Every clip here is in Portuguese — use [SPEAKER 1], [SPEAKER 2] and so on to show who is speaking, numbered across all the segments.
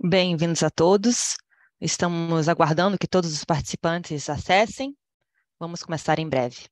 [SPEAKER 1] Bem-vindos a todos. Estamos aguardando que todos os participantes acessem. Vamos começar em breve.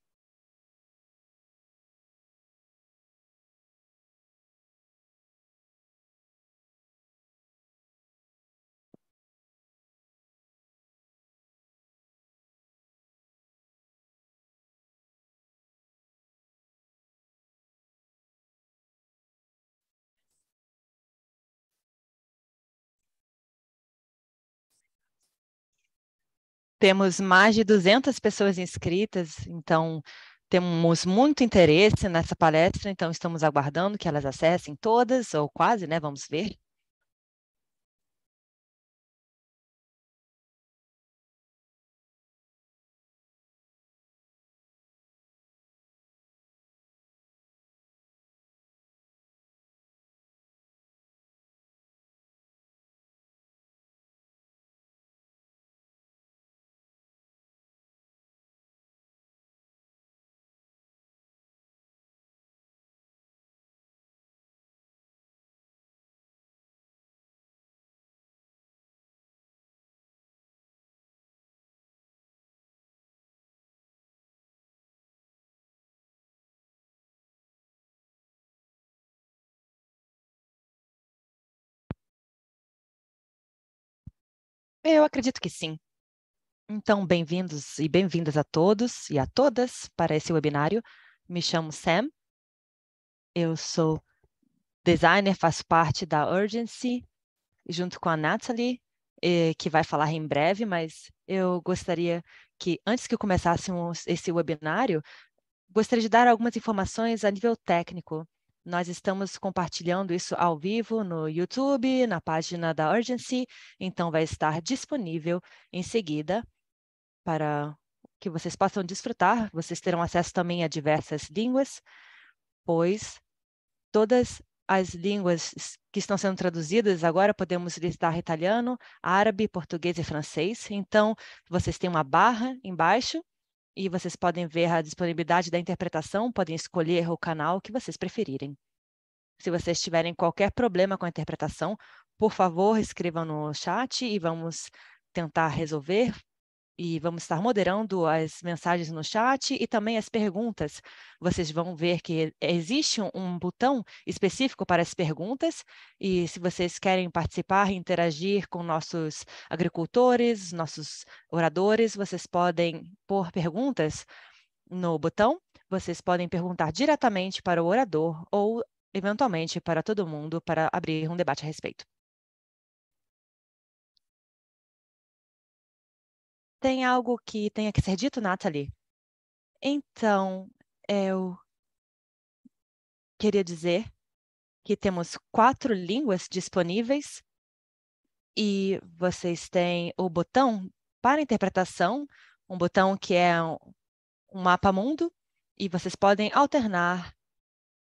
[SPEAKER 1] Temos mais de 200 pessoas inscritas, então temos muito interesse nessa palestra, então estamos aguardando que elas acessem todas, ou quase, né? Vamos ver. Eu acredito que sim. Então, bem-vindos e bem-vindas a todos e a todas para esse webinário. Me chamo Sam, eu sou designer, faço parte da Urgency, junto com a Natalie, que vai falar em breve, mas eu gostaria que, antes que começássemos começasse esse webinário, gostaria de dar algumas informações a nível técnico nós estamos compartilhando isso ao vivo no YouTube, na página da Urgency, então vai estar disponível em seguida para que vocês possam desfrutar. Vocês terão acesso também a diversas línguas, pois todas as línguas que estão sendo traduzidas agora podemos listar italiano, árabe, português e francês. Então, vocês têm uma barra embaixo e vocês podem ver a disponibilidade da interpretação, podem escolher o canal que vocês preferirem. Se vocês tiverem qualquer problema com a interpretação, por favor, escrevam no chat e vamos tentar resolver e vamos estar moderando as mensagens no chat e também as perguntas. Vocês vão ver que existe um botão específico para as perguntas e se vocês querem participar e interagir com nossos agricultores, nossos oradores, vocês podem pôr perguntas no botão. Vocês podem perguntar diretamente para o orador ou eventualmente para todo mundo para abrir um debate a respeito. Tem algo que tenha que ser dito, Natalie? Então, eu queria dizer que temos quatro línguas disponíveis e vocês têm o botão para interpretação, um botão que é um mapa mundo, e vocês podem alternar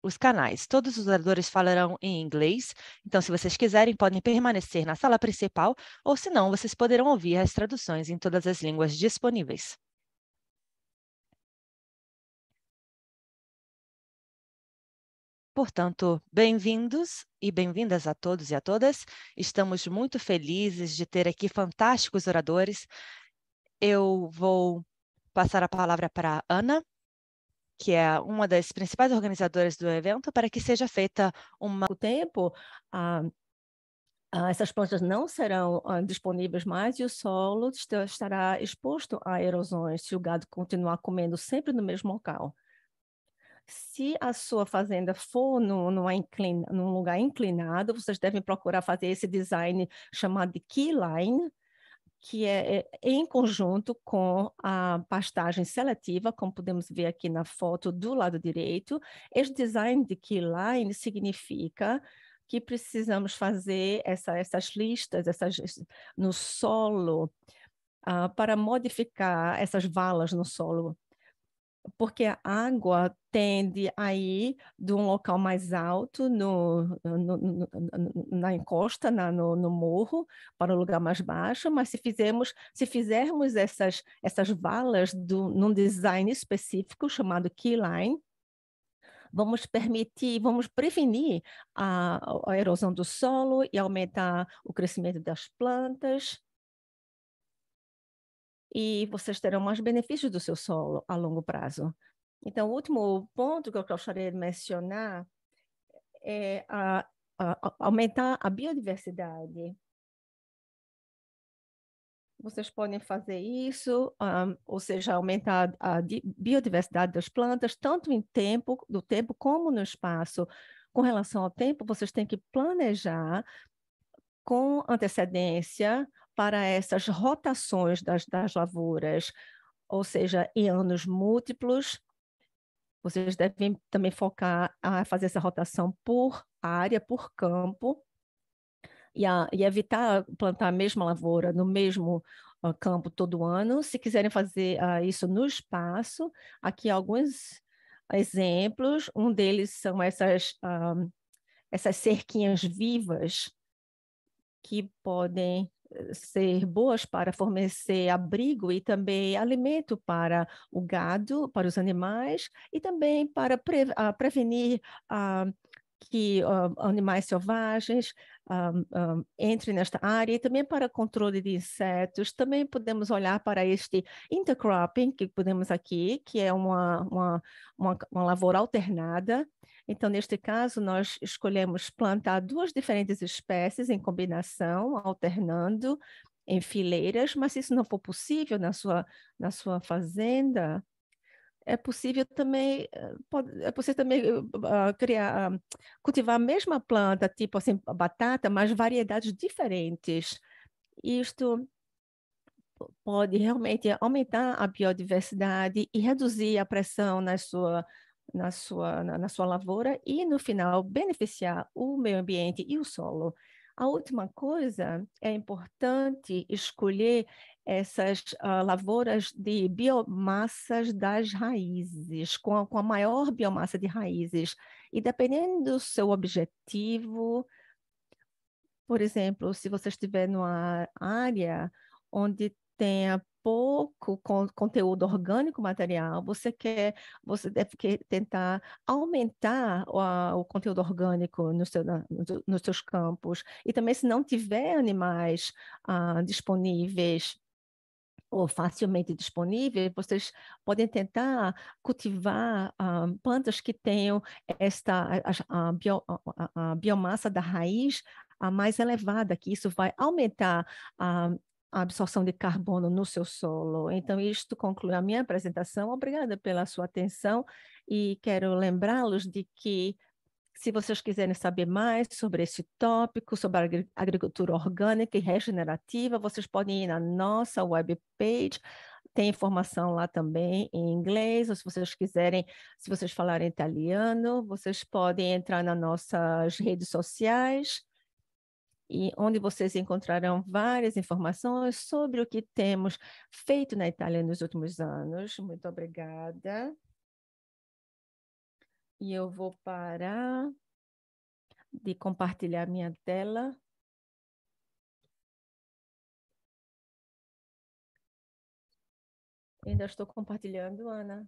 [SPEAKER 1] os canais. Todos os oradores falarão em inglês, então, se vocês quiserem, podem permanecer na sala principal, ou se não, vocês poderão ouvir as traduções em todas as línguas disponíveis. Portanto, bem-vindos e bem-vindas a todos e a todas. Estamos muito felizes de ter aqui fantásticos oradores. Eu vou passar a palavra para a Ana, que é uma das principais organizadoras do evento, para que seja feita uma. O tempo, ah,
[SPEAKER 2] ah, essas plantas não serão ah, disponíveis mais e o solo estará exposto a erosões se o gado continuar comendo sempre no mesmo local. Se a sua fazenda for no, numa inclina, num lugar inclinado, vocês devem procurar fazer esse design chamado de key line, que é, é em conjunto com a pastagem seletiva, como podemos ver aqui na foto do lado direito. Esse design de key line significa que precisamos fazer essa, essas listas essas, no solo uh, para modificar essas valas no solo porque a água tende a ir de um local mais alto no, no, no, na encosta, na, no, morro, para um lugar mais baixo, mas se fizermos, se fizermos essas, essas valas do, num design específico chamado keyline, vamos permitir, vamos prevenir a, a erosão do solo e aumentar o crescimento das plantas, e vocês terão mais benefícios do seu solo a longo prazo. Então, o último ponto que eu gostaria de mencionar é a, a, aumentar a biodiversidade. Vocês podem fazer isso, um, ah, ou seja, aumentar a biodiversidade das plantas, tanto em tempo, do tempo como no espaço. Com relação ao tempo, vocês têm que planejar com antecedência para essas rotações das, das lavouras, ou seja, em anos múltiplos, vocês devem também focar a fazer essa rotação por área, por campo, e, a, e evitar plantar a mesma lavoura no mesmo uh, campo todo ano. Se quiserem fazer uh, isso no espaço, aqui alguns exemplos. Um deles são essas, uh, essas cerquinhas vivas que podem ser boas para fornecer abrigo e também alimento para o gado, para os animais, e também para pre, uh, prevenir uh, que uh, animais selvagens entrem nesta área, e também para controle de insetos. Também podemos olhar para este intercropping que podemos aqui, que é uma, uma, uma, uma lavoura alternada, então, neste caso, nós escolhemos plantar duas diferentes espécies em combinação, alternando em fileiras, mas se isso não for possível na sua, na sua fazenda, é possível também eh, pode, é possível também uh, criar uh, cultivar a mesma planta tipo assim batata mas variedades diferentes isto pode realmente aumentar a biodiversidade e reduzir a pressão na sua na sua, na, na sua lavoura e, no final, beneficiar o meio ambiente e o solo. A última coisa é importante escolher essas uh, lavouras de biomassas das raízes, com a, com a, maior biomassa de raízes. E dependendo do seu objetivo, por exemplo, se você estiver numa área onde tenha pouco con conteúdo orgânico material, você quer você deve tentar aumentar o, o conteúdo orgânico no seu, na, nos seus campos. E também, se não tiver animais ah, disponíveis ou facilmente disponíveis, vocês podem tentar cultivar ah, plantas que tenham esta a, a, bio, a, a biomassa da raiz a mais elevada, que isso vai aumentar a, ah, a absorção de carbono no seu solo. Então, isto conclui a minha apresentação. Obrigada pela sua atenção e quero lembrá-los de que se vocês quiserem saber mais sobre esse tópico, sobre a agricultura orgânica e regenerativa, vocês podem ir na nossa web page. Tem informação lá também em inglês, ou se vocês quiserem, se vocês falarem italiano, vocês podem entrar nas nossas redes sociais e onde vocês encontrarão várias informações sobre o que temos feito na Itália nos últimos anos. Muito obrigada.
[SPEAKER 3] E eu vou parar de compartilhar minha tela. Ainda estou compartilhando, Ana.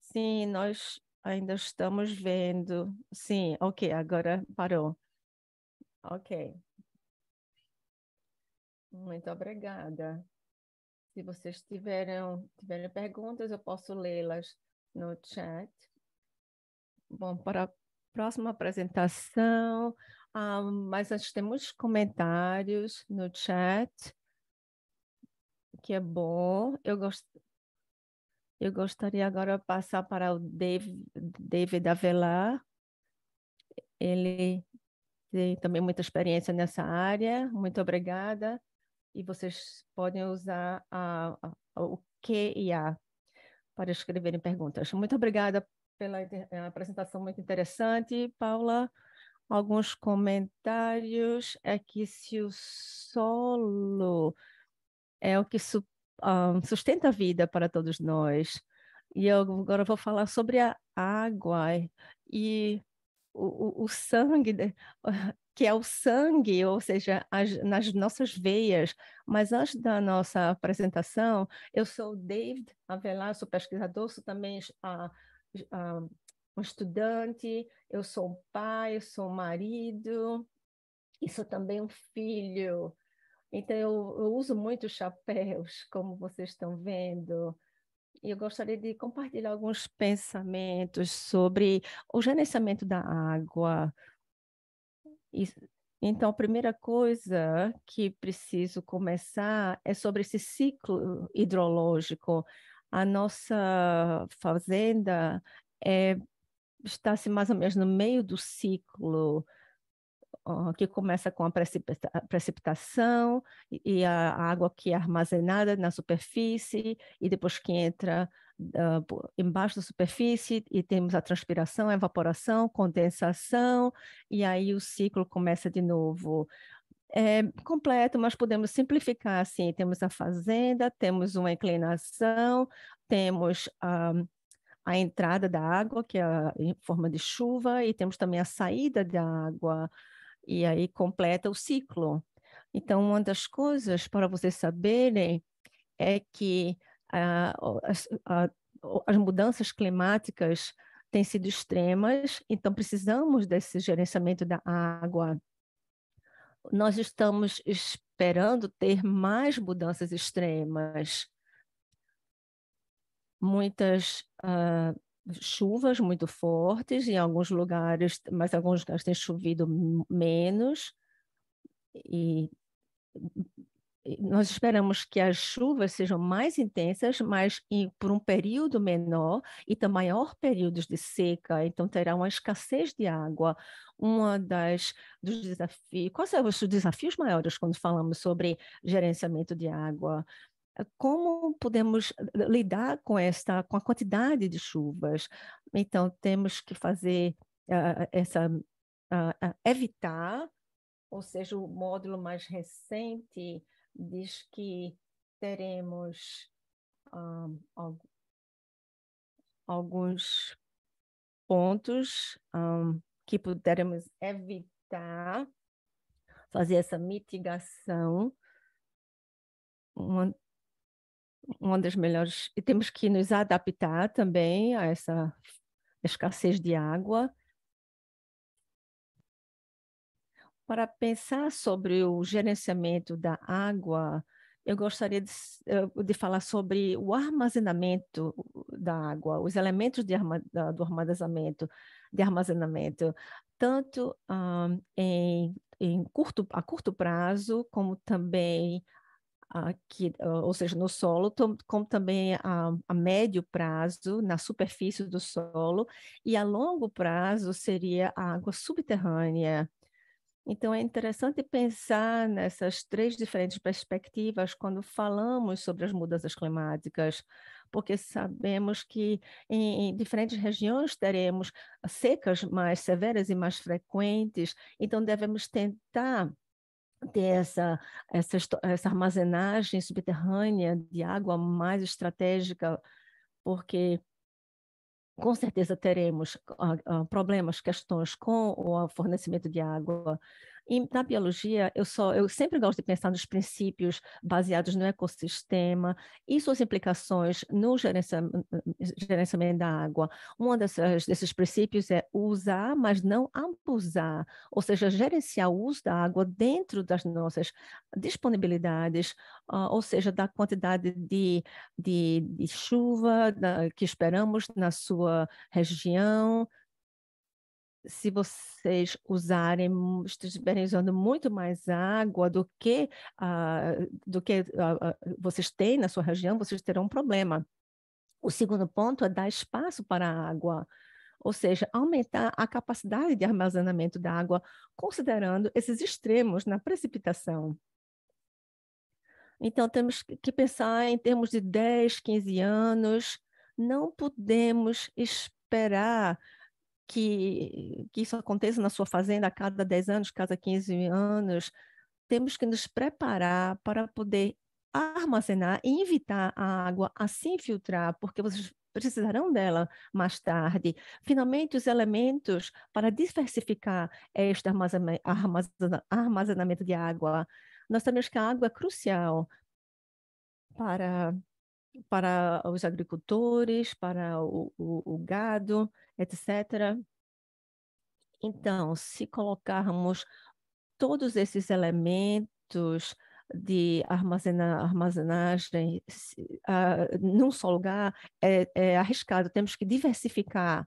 [SPEAKER 3] Sim, nós Ainda estamos vendo. Sim, ok, agora parou. Ok. Muito obrigada. Se vocês tiveram,
[SPEAKER 2] tiverem perguntas, eu posso lê-las no chat. Bom, para a próxima apresentação, ah, mas antes temos comentários no chat, que é bom. Eu gosto. Eu gostaria agora de passar para o David, Avelar. Ele tem também muita experiência nessa área. Muito obrigada. E vocês podem usar a, a, o Q e a para escreverem perguntas. Muito obrigada pela é apresentação muito interessante, Paula. Alguns comentários é que se o solo é o que supera um, ah, sustenta a vida para todos nós. E eu agora vou falar sobre a água e o, o, o sangue, né? que é o sangue, ou seja, as, nas nossas veias. Mas antes da nossa apresentação, eu sou David Avelar, sou pesquisador, sou também a, ah, a, ah, um estudante, eu sou um pai, eu sou um marido, e sou também um filho. Então, eu, eu uso muito chapéus, como vocês estão vendo. E eu gostaria de compartilhar alguns pensamentos sobre o gerenciamento da água. Então, a primeira coisa que preciso começar é sobre esse ciclo hidrológico. A nossa fazenda é, está-se mais ou menos no meio do ciclo hidrológico que começa com a precipita precipitação e, a água que é armazenada na superfície e depois que entra uh, embaixo da superfície e temos a transpiração, a evaporação, condensação e aí o ciclo começa de novo. É completo, mas podemos simplificar assim: temos a fazenda, temos uma inclinação, temos a a entrada da água, que é em forma de chuva, e temos também a saída da água e aí completa o ciclo. Então, uma das coisas para vocês saberem é que ah, as, as mudanças climáticas têm sido extremas, então precisamos desse gerenciamento da água. Nós estamos esperando ter mais mudanças extremas. Muitas ah, chuvas muito fortes, em alguns lugares, mas alguns lugares tem chovido menos. E nós esperamos que as chuvas sejam mais intensas, mas em, por um período menor e também maior períodos de seca, então terá uma escassez de água. Uma das dos desafios, quais são os desafios maiores quando falamos sobre gerenciamento de água? como podemos eh, lidar com esta, com a quantidade de chuvas? Então temos que fazer uh, essa uh, evitar, ou seja, o módulo mais recente diz que teremos um, alguns pontos um, que puderemos evitar, fazer essa mitigação. Uma uma das melhores. E temos que nos adaptar também a essa escassez de água. Para pensar sobre o gerenciamento da água, eu gostaria de, eh, de falar sobre o armazenamento da água, os elementos de arma, do armazenamento, de armazenamento tanto um, ah, em, em curto, a curto prazo, como também Aqui, ah, ou seja, no solo, como também é a, a, médio prazo, na superfície do solo, e a longo prazo seria a água subterrânea. Então, é interessante pensar nessas três diferentes perspectivas quando falamos sobre as mudanças climáticas, porque sabemos que em, em diferentes regiões teremos secas mais severas e mais frequentes, então devemos tentar ter essa, essa, essa armazenagem subterrânea de água mais estratégica, porque com certeza teremos ah, ah, problemas, questões com o fornecimento de água e na biologia, eu só eu sempre gosto de pensar nos princípios baseados no ecossistema e suas implicações no hum, hum, hum, gerenciamento, da água. Um desses princípios é usar, mas não abusar, ou seja, gerenciar o uso da água dentro das nossas disponibilidades, uh, ou seja, da quantidade de, de, de chuva da, que esperamos na sua região, se vocês usarem, estiverem usando muito mais água do que, uh, do que uh, vocês têm na sua região, vocês terão um problema. O segundo ponto é dar espaço para a água, ou seja, aumentar a capacidade de armazenamento da água, considerando esses extremos na precipitação. Então, temos que pensar em termos de 10, 15 anos, não podemos esperar que, que isso aconteça na sua fazenda a cada 10 anos, cada 15 anos, temos que nos preparar para poder armazenar e evitar a água a se infiltrar, porque vocês precisarão dela mais tarde. Finalmente, os elementos para diversificar este armazenamento de água. Nós sabemos que a água é crucial para, para os agricultores, para o, o, o gado, etc. Então, se colocarmos todos esses elementos de armazenagem uh, num só lugar, é, é arriscado, temos que diversificar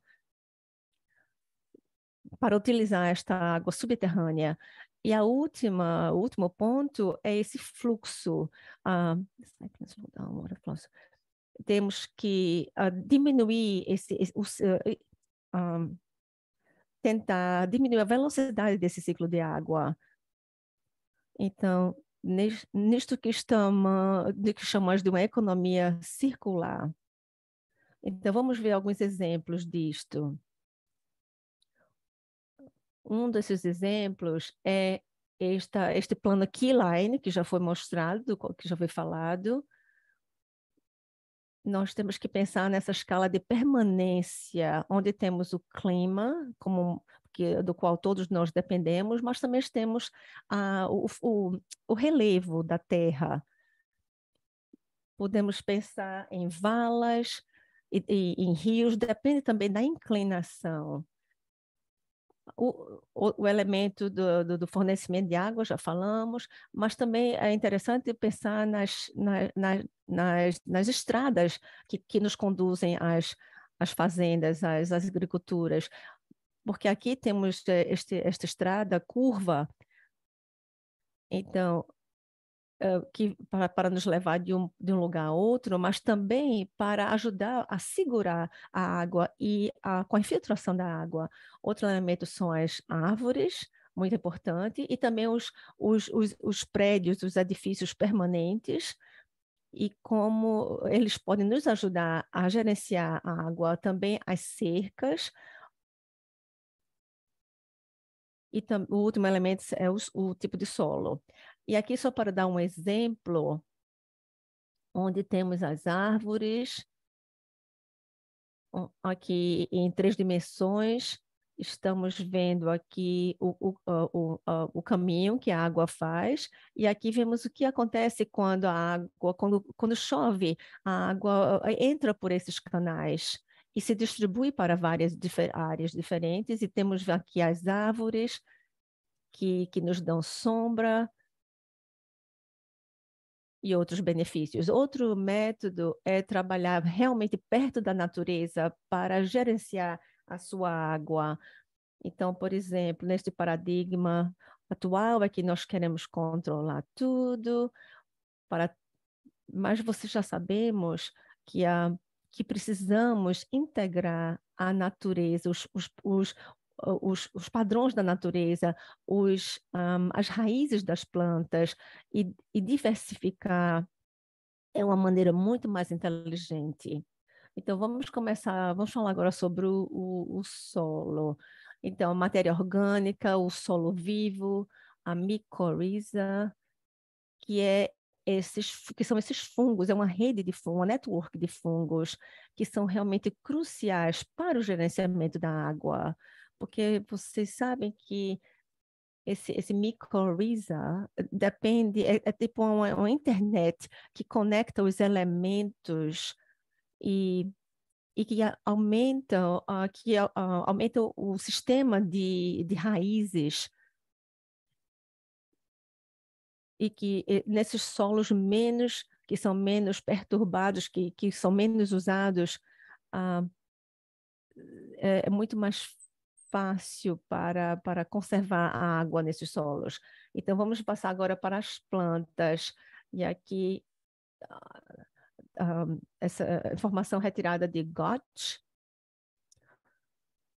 [SPEAKER 2] para utilizar esta água subterrânea. E a última, o último ponto é esse fluxo. Uh, temos que uh, diminuir esse, esse, eh, um, tentar diminuir a velocidade desse ciclo de água. Então, nisto que estamos, que chamamos de uma economia circular. Então, vamos ver alguns exemplos disto. Um desses exemplos é esta, este plano Keyline, que já foi mostrado, que já foi falado, nós temos que pensar nessa escala de permanência, onde temos o clima como que, do qual todos nós dependemos, mas também temos ah, o, o, o, relevo da Terra. Podemos pensar em valas e, e em rios, depende também da inclinação. O, o, o elemento do, do, do, fornecimento de água, já falamos, mas também é interessante pensar nas, na, na, nas, nas estradas que, que nos conduzem às, às fazendas, às, às agriculturas, porque aqui temos eh, este, esta estrada curva. Então, eh, que, para, para nos levar de um, de um lugar a outro, mas também para ajudar a segurar a água e a, com a infiltração da água. Outro elemento são as árvores, muito importante, e também os, os, os, os prédios, os edifícios permanentes, e como eles podem nos ajudar a gerenciar a água, também as cercas. E o último elemento é o, o tipo de solo. E aqui, só para dar um exemplo, onde temos as árvores, aqui em três dimensões, estamos vendo aqui o, o, o, o, caminho que a água faz, e aqui vemos o que acontece quando a água, quando, quando chove, a água eh, entra por esses canais e se distribui para várias áreas diferentes, e temos aqui as árvores que, que nos dão sombra, e outros benefícios. Outro método é trabalhar realmente perto da natureza para gerenciar a sua água. Então, por exemplo, neste paradigma atual é que nós queremos controlar tudo, para... mas você já sabemos que, a, que precisamos integrar a natureza, os, os, os, os, os padrões da natureza, os, um, as raízes das plantas e, e diversificar é uma maneira muito mais inteligente. Então, vamos começar, vamos falar agora sobre o, o, o, solo. Então, a matéria orgânica, o solo vivo, a micorriza, que é esses, que são esses fungos, é uma rede de fungos, uma network de fungos, que são realmente cruciais para o gerenciamento da água porque vocês sabem que esse, esse mycorrhiza eh, depende, é, é tipo uma, uma, internet que conecta os elementos e, e que aumenta, uh, ah, que, uh, ah, aumenta o sistema de, de raízes e que eh, nesses solos menos, que são menos perturbados, que, que são menos usados, uh, é, é muito mais fácil para, para conservar a água nesses solos. Então, vamos passar agora para as plantas. E aqui, um, ah, ah, essa informação retirada de Gotch.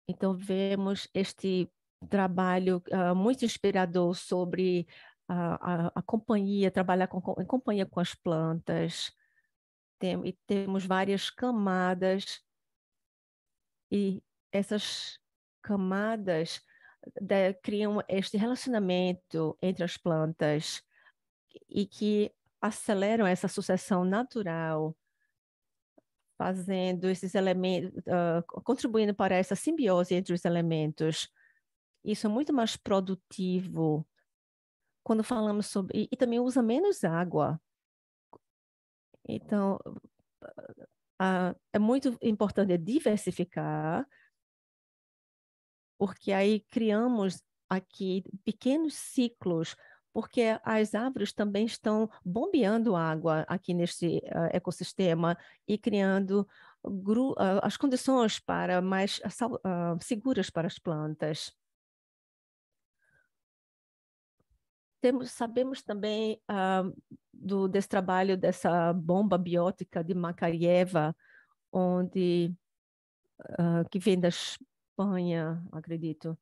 [SPEAKER 2] Então, vemos este trabalho uh, muito inspirador sobre a, a, a companhia, trabalhar com, com, em companhia com as plantas. Tem, e temos várias camadas e essas camadas criam este relacionamento entre as plantas e que aceleram essa sucessão natural, fazendo esses elementos, uh, ah, contribuindo para essa simbiose entre os elementos. Isso é muito mais produtivo quando falamos sobre e, e também usa menos água. Então, uh, é muito importante diversificar porque aí criamos aqui pequenos ciclos, porque as árvores também estão bombeando água aqui neste uh, ecossistema e criando uh, as condições para mais uh, seguras para as plantas. Temos, sabemos também ah, do, desse trabalho dessa bomba biótica de Makarieva, onde ah, que vem das Espanha, acredito.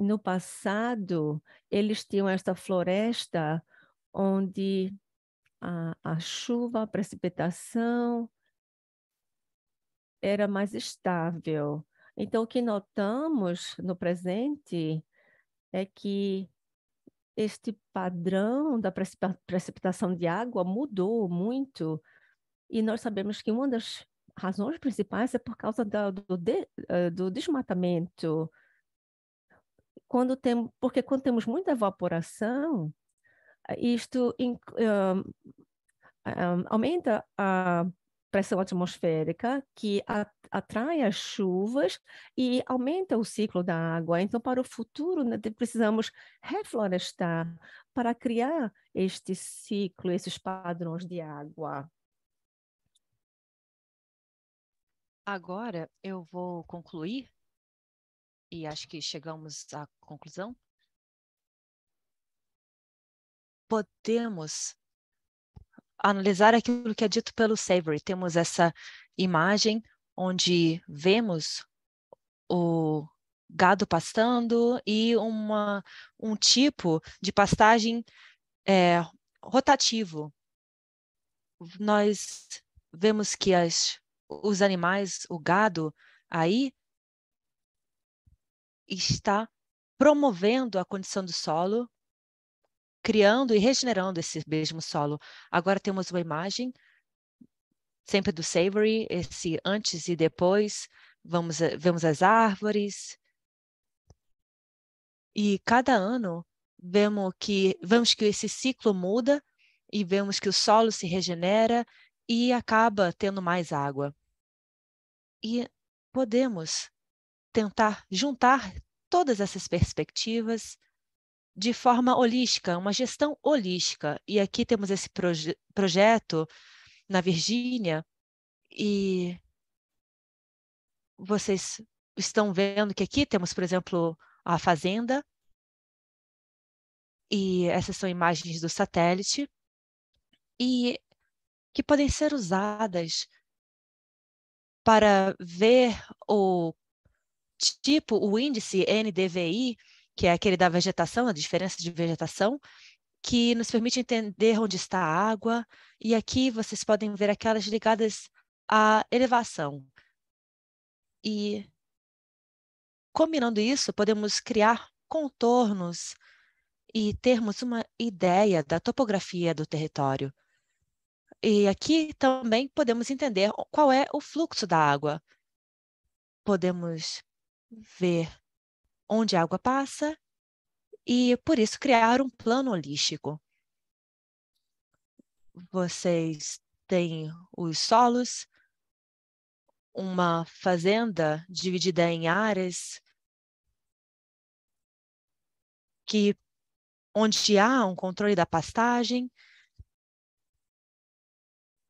[SPEAKER 2] No passado, eles tinham esta floresta onde a, a chuva, a precipitação era mais estável. Então, o que notamos no presente é que este padrão da precipitação de água mudou muito. E nós sabemos que uma das razões principais é por causa do, eh, do desmatamento. Quando tem, porque quando temos muita evaporação, isto um, um, aumenta a pressão atmosférica que atrai as chuvas e aumenta o ciclo da água. Então, para o futuro, né, precisamos reflorestar para criar
[SPEAKER 3] este ciclo, esses padrões de água. Agora eu vou concluir e acho
[SPEAKER 1] que chegamos à conclusão. Podemos analisar aquilo que é dito pelo Savory. Temos essa imagem onde vemos o gado pastando e uma, um tipo de pastagem é, rotativo. Nós vemos que as os animais, o gado, aí está promovendo a condição do solo, criando e regenerando esse mesmo solo. Agora temos uma imagem, sempre do Savory, esse antes e depois. Vamos, eh, vemos as árvores. E cada ano vemos que, vemos que esse ciclo muda e vemos que o solo se regenera e acaba tendo mais água. E podemos tentar juntar todas essas perspectivas de forma holística, uma gestão holística. E aqui temos esse proje projeto na Virgínia e vocês estão vendo que aqui temos, por exemplo, a fazenda e essas são imagens do satélite. E que podem ser usadas para ver o tipo, o índice NDVI, que é aquele da vegetação, a diferença de vegetação, que nos permite entender onde está a água, e aqui vocês podem ver aquelas ligadas à elevação. E combinando isso, podemos criar contornos e termos uma ideia da topografia do território. E aqui também podemos entender qual é o fluxo da água. Podemos ver onde a água passa e, por isso, criar um plano holístico. Vocês têm os solos, uma fazenda dividida em áreas que onde há um controle da pastagem,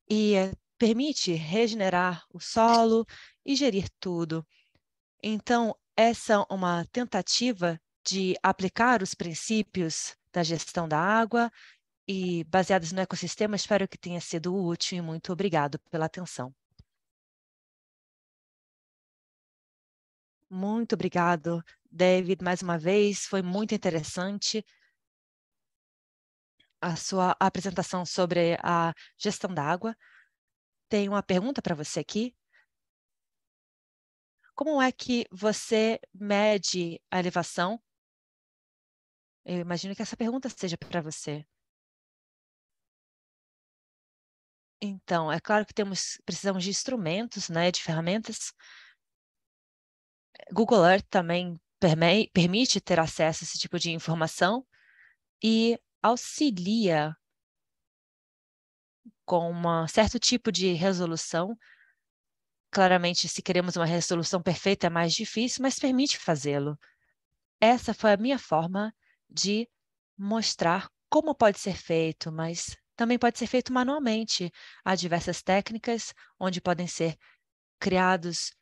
[SPEAKER 1] e eh, permite regenerar o solo e gerir tudo. Então, essa é uma tentativa de aplicar os princípios da gestão da água e baseados no ecossistema. Espero que tenha sido útil e muito obrigado pela atenção. Muito obrigado, David, mais uma vez. Foi muito interessante a sua apresentação sobre a gestão da água. Tenho uma pergunta para você aqui. Como é que você mede a elevação? Eu imagino que essa pergunta seja para você. Então, é claro que temos, precisamos de instrumentos, né, de ferramentas. Google Earth também permite ter acesso a esse tipo de informação e auxilia com um certo tipo de resolução. Claramente, se queremos uma resolução perfeita, é mais difícil, mas permite fazê-lo. Essa foi a minha forma de mostrar como pode ser feito, mas também pode ser feito manualmente. Há diversas técnicas onde podem ser criados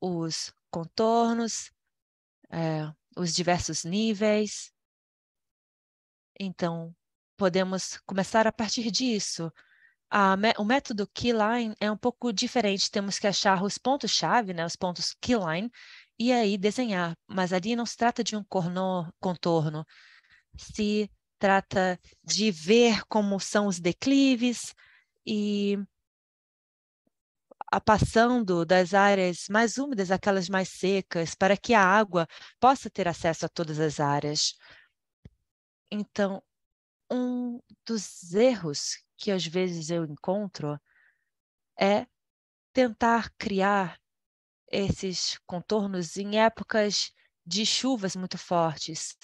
[SPEAKER 1] os contornos, é, os diversos níveis. Então, podemos começar a partir disso. A, o método keyline é um pouco diferente, temos que achar os pontos-chave, né, os pontos keyline, e aí desenhar, mas ali não se trata de um contorno, se trata de ver como são os declives e a passando das áreas mais úmidas àquelas mais secas, para que a água possa ter acesso a todas as áreas. Então, um dos erros que às vezes eu encontro é tentar criar esses contornos em épocas de chuvas muito fortes.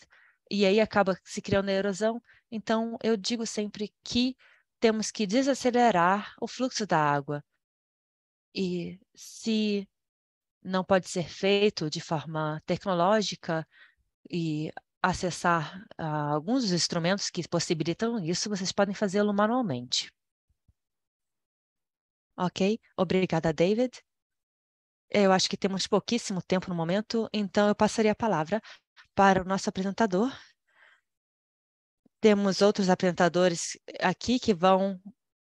[SPEAKER 1] E aí acaba se criando a erosão. Então, eu digo sempre que temos que desacelerar o fluxo da água. E se não pode ser feito de forma tecnológica, e acessar uh, alguns dos instrumentos que possibilitam isso, vocês podem fazê-lo manualmente. Ok? Obrigada, David. Eu acho que temos pouquíssimo tempo no momento, então eu passaria a palavra para o nosso apresentador. Temos outros apresentadores aqui que vão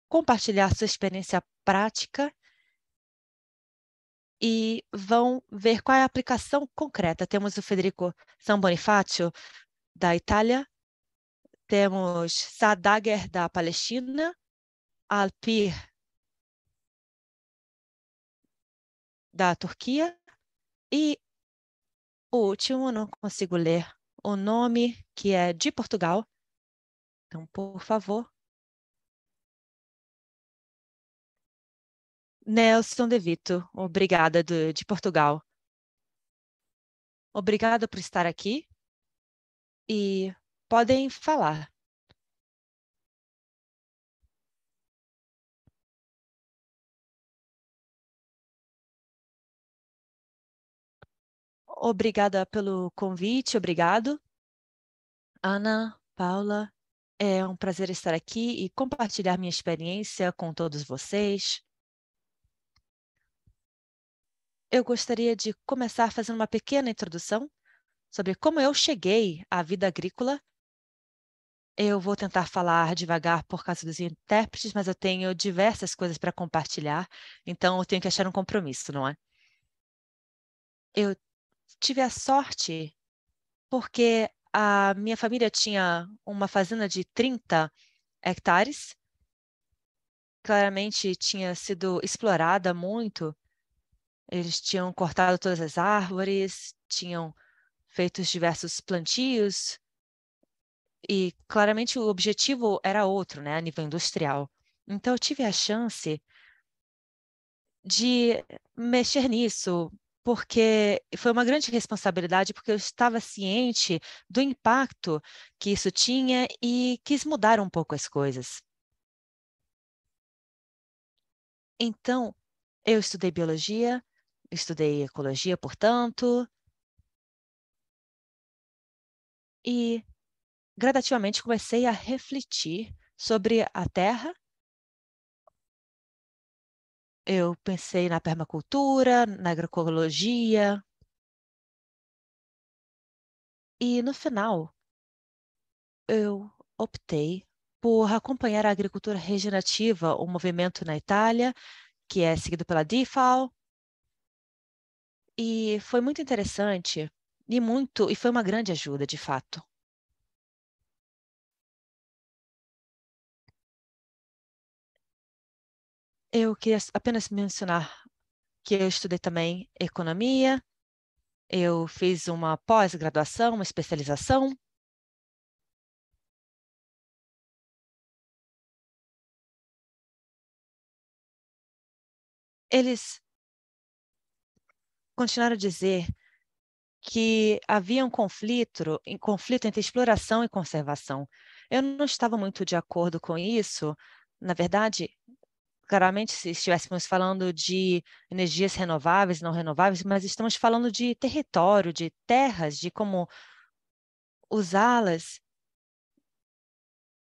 [SPEAKER 1] compartilhar sua experiência prática e vão ver qual é a aplicação concreta. Temos o Federico San Bonifacio, da Itália, temos Sadager, da Palestina, Alpir, da Turquia, e o último, não consigo ler o nome, que é de Portugal. Então, por
[SPEAKER 3] favor, Nelson
[SPEAKER 1] De Vito, obrigada de, de Portugal. Obrigada por estar aqui e podem falar.
[SPEAKER 3] Obrigada pelo
[SPEAKER 1] convite, obrigado. Ana, Paula, é um prazer estar aqui e compartilhar minha experiência com todos vocês eu gostaria de começar fazendo uma pequena introdução sobre como eu cheguei à vida agrícola. Eu vou tentar falar devagar por causa dos intérpretes, mas eu tenho diversas coisas para compartilhar, então eu tenho que achar um compromisso, não é? Eu tive a sorte porque a minha família tinha uma fazenda de 30 hectares. Claramente tinha sido explorada muito eles tinham cortado todas as árvores, tinham feito diversos plantios, e claramente o objetivo era outro, né, a nível industrial. Então eu tive a chance de mexer nisso, porque foi uma grande responsabilidade, porque eu estava ciente do impacto que isso tinha e quis mudar um pouco as coisas. Então, eu estudei biologia, Estudei ecologia, portanto, e gradativamente comecei a refletir
[SPEAKER 3] sobre a terra. Eu pensei na permacultura, na agroecologia.
[SPEAKER 1] E no final, eu optei por acompanhar a agricultura regenerativa, um movimento na Itália que é seguido pela DIFAL, e foi muito interessante e muito
[SPEAKER 3] e foi uma grande ajuda, de fato.
[SPEAKER 1] Eu queria apenas mencionar que eu estudei também economia, eu fiz uma pós-graduação, uma especialização. Eles continuaram a dizer que havia um conflito, um conflito entre exploração e conservação. Eu não estava muito de acordo com isso. Na verdade, claramente, se estivéssemos falando de energias renováveis, não renováveis, mas estamos falando de território, de terras, de como usá-las.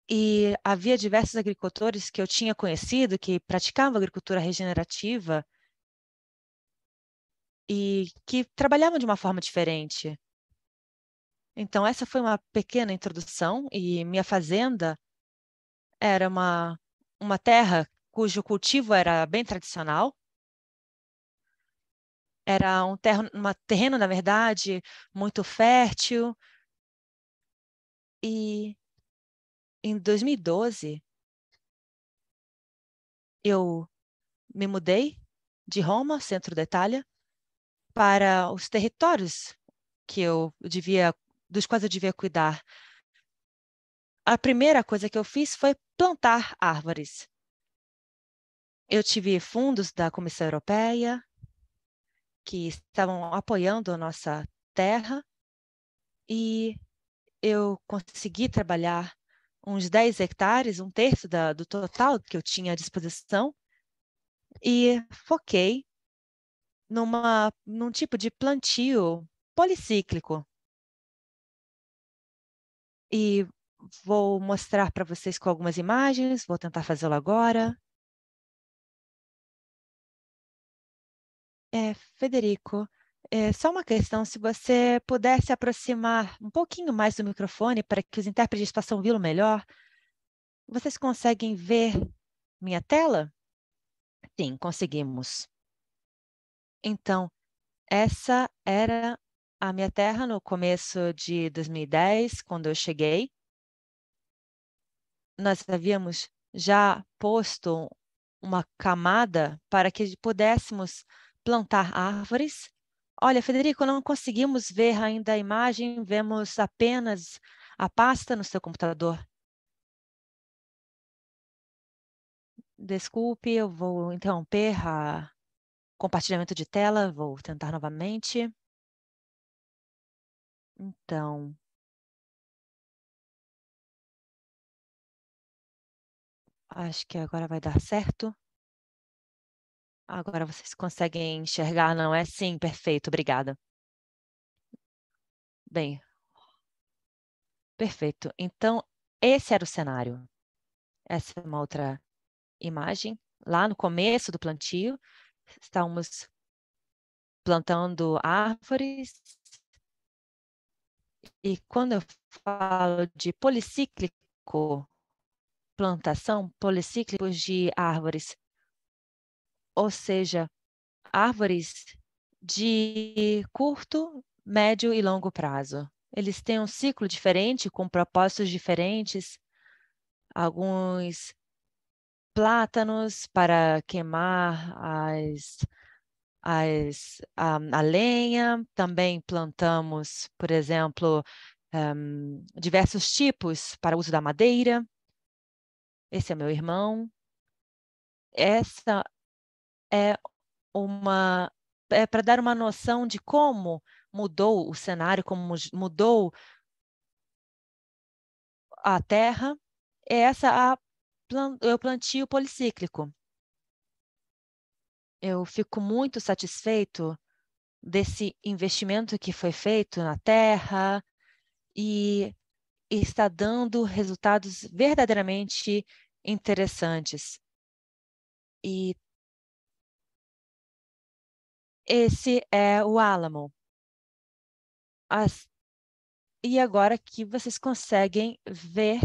[SPEAKER 1] E havia diversos agricultores que eu tinha conhecido que praticavam agricultura regenerativa e que trabalhavam de uma forma diferente. Então, essa foi uma pequena introdução, e minha fazenda era uma, uma terra cujo cultivo era bem tradicional. Era um terreno, uma terreno, na verdade, muito fértil. E em 2012, eu me mudei de Roma, centro da Itália, para os territórios que eu devia, dos quais eu devia cuidar. A primeira coisa que eu fiz foi plantar árvores. Eu tive fundos da Comissão Europeia que estavam apoiando a nossa terra e eu consegui trabalhar uns 10 hectares, um terço da, do total que eu tinha à disposição, e foquei numa, num tipo de plantio policíclico. E vou mostrar para vocês com algumas imagens, vou tentar fazê-lo agora. É, Federico, é só uma questão, se você pudesse aproximar um pouquinho mais do microfone para que os intérpretes possam ouvi-lo melhor. Vocês conseguem ver minha tela? Sim, conseguimos. Então, essa era a minha terra no começo de 2010, quando eu cheguei. Nós havíamos já posto uma camada para que pudéssemos plantar árvores. Olha, Federico, não conseguimos ver ainda a imagem, vemos apenas a pasta no seu computador. Desculpe, eu vou interromper a
[SPEAKER 3] Compartilhamento de tela, vou tentar novamente. Então.
[SPEAKER 1] Acho que agora vai dar certo. Agora vocês conseguem enxergar, não é? Sim, perfeito, obrigada. Bem, perfeito. Então, esse era o cenário. Essa é uma outra imagem, lá no começo do plantio, estamos plantando árvores. E quando eu falo de policíclico, plantação, policíclicos de árvores, ou seja, árvores de curto, médio e longo prazo. Eles têm um ciclo diferente, com propósitos diferentes. Alguns plátanos para queimar as, as, a, ah, a lenha, também plantamos, por exemplo, um, ah, diversos tipos para uso da madeira. Esse é meu irmão. Essa é uma é para dar uma noção de como mudou o cenário, como mudou a terra. É essa a eu plantio policíclico. Eu fico muito satisfeito desse investimento que foi feito na terra e está dando resultados verdadeiramente interessantes. E
[SPEAKER 3] esse é o álamo. As...
[SPEAKER 1] E agora que vocês conseguem ver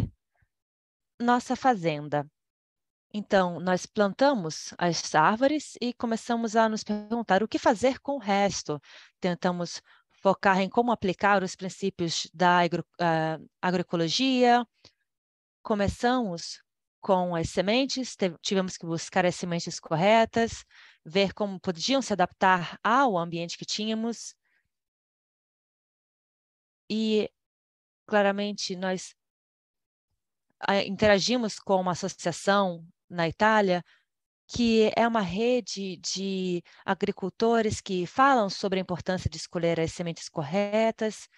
[SPEAKER 1] nossa fazenda. Então, nós plantamos as árvores e começamos a nos perguntar o que fazer com o resto. Tentamos focar em como aplicar os princípios da agro, uh, agroecologia. Começamos com as sementes, tivemos que buscar as sementes corretas, ver como podiam se adaptar ao ambiente que tínhamos. E, claramente, nós interagimos com uma associação na Itália que é uma rede de agricultores que falam sobre a importância de escolher as sementes corretas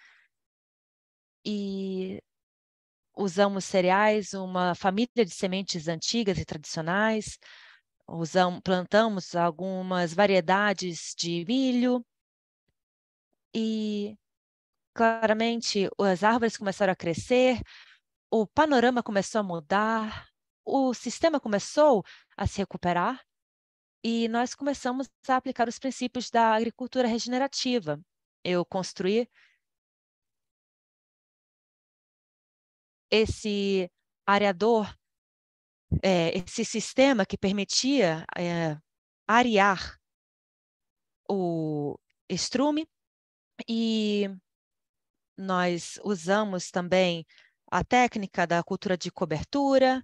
[SPEAKER 1] e usamos cereais, uma família de sementes antigas e tradicionais, usamos, plantamos algumas variedades de milho e claramente as árvores começaram a crescer, o panorama começou a mudar, o sistema começou a se recuperar e nós começamos a aplicar os princípios da agricultura regenerativa. Eu construí esse areador, é, esse sistema que permitia é, arear o estrume e nós usamos também a técnica da cultura de cobertura.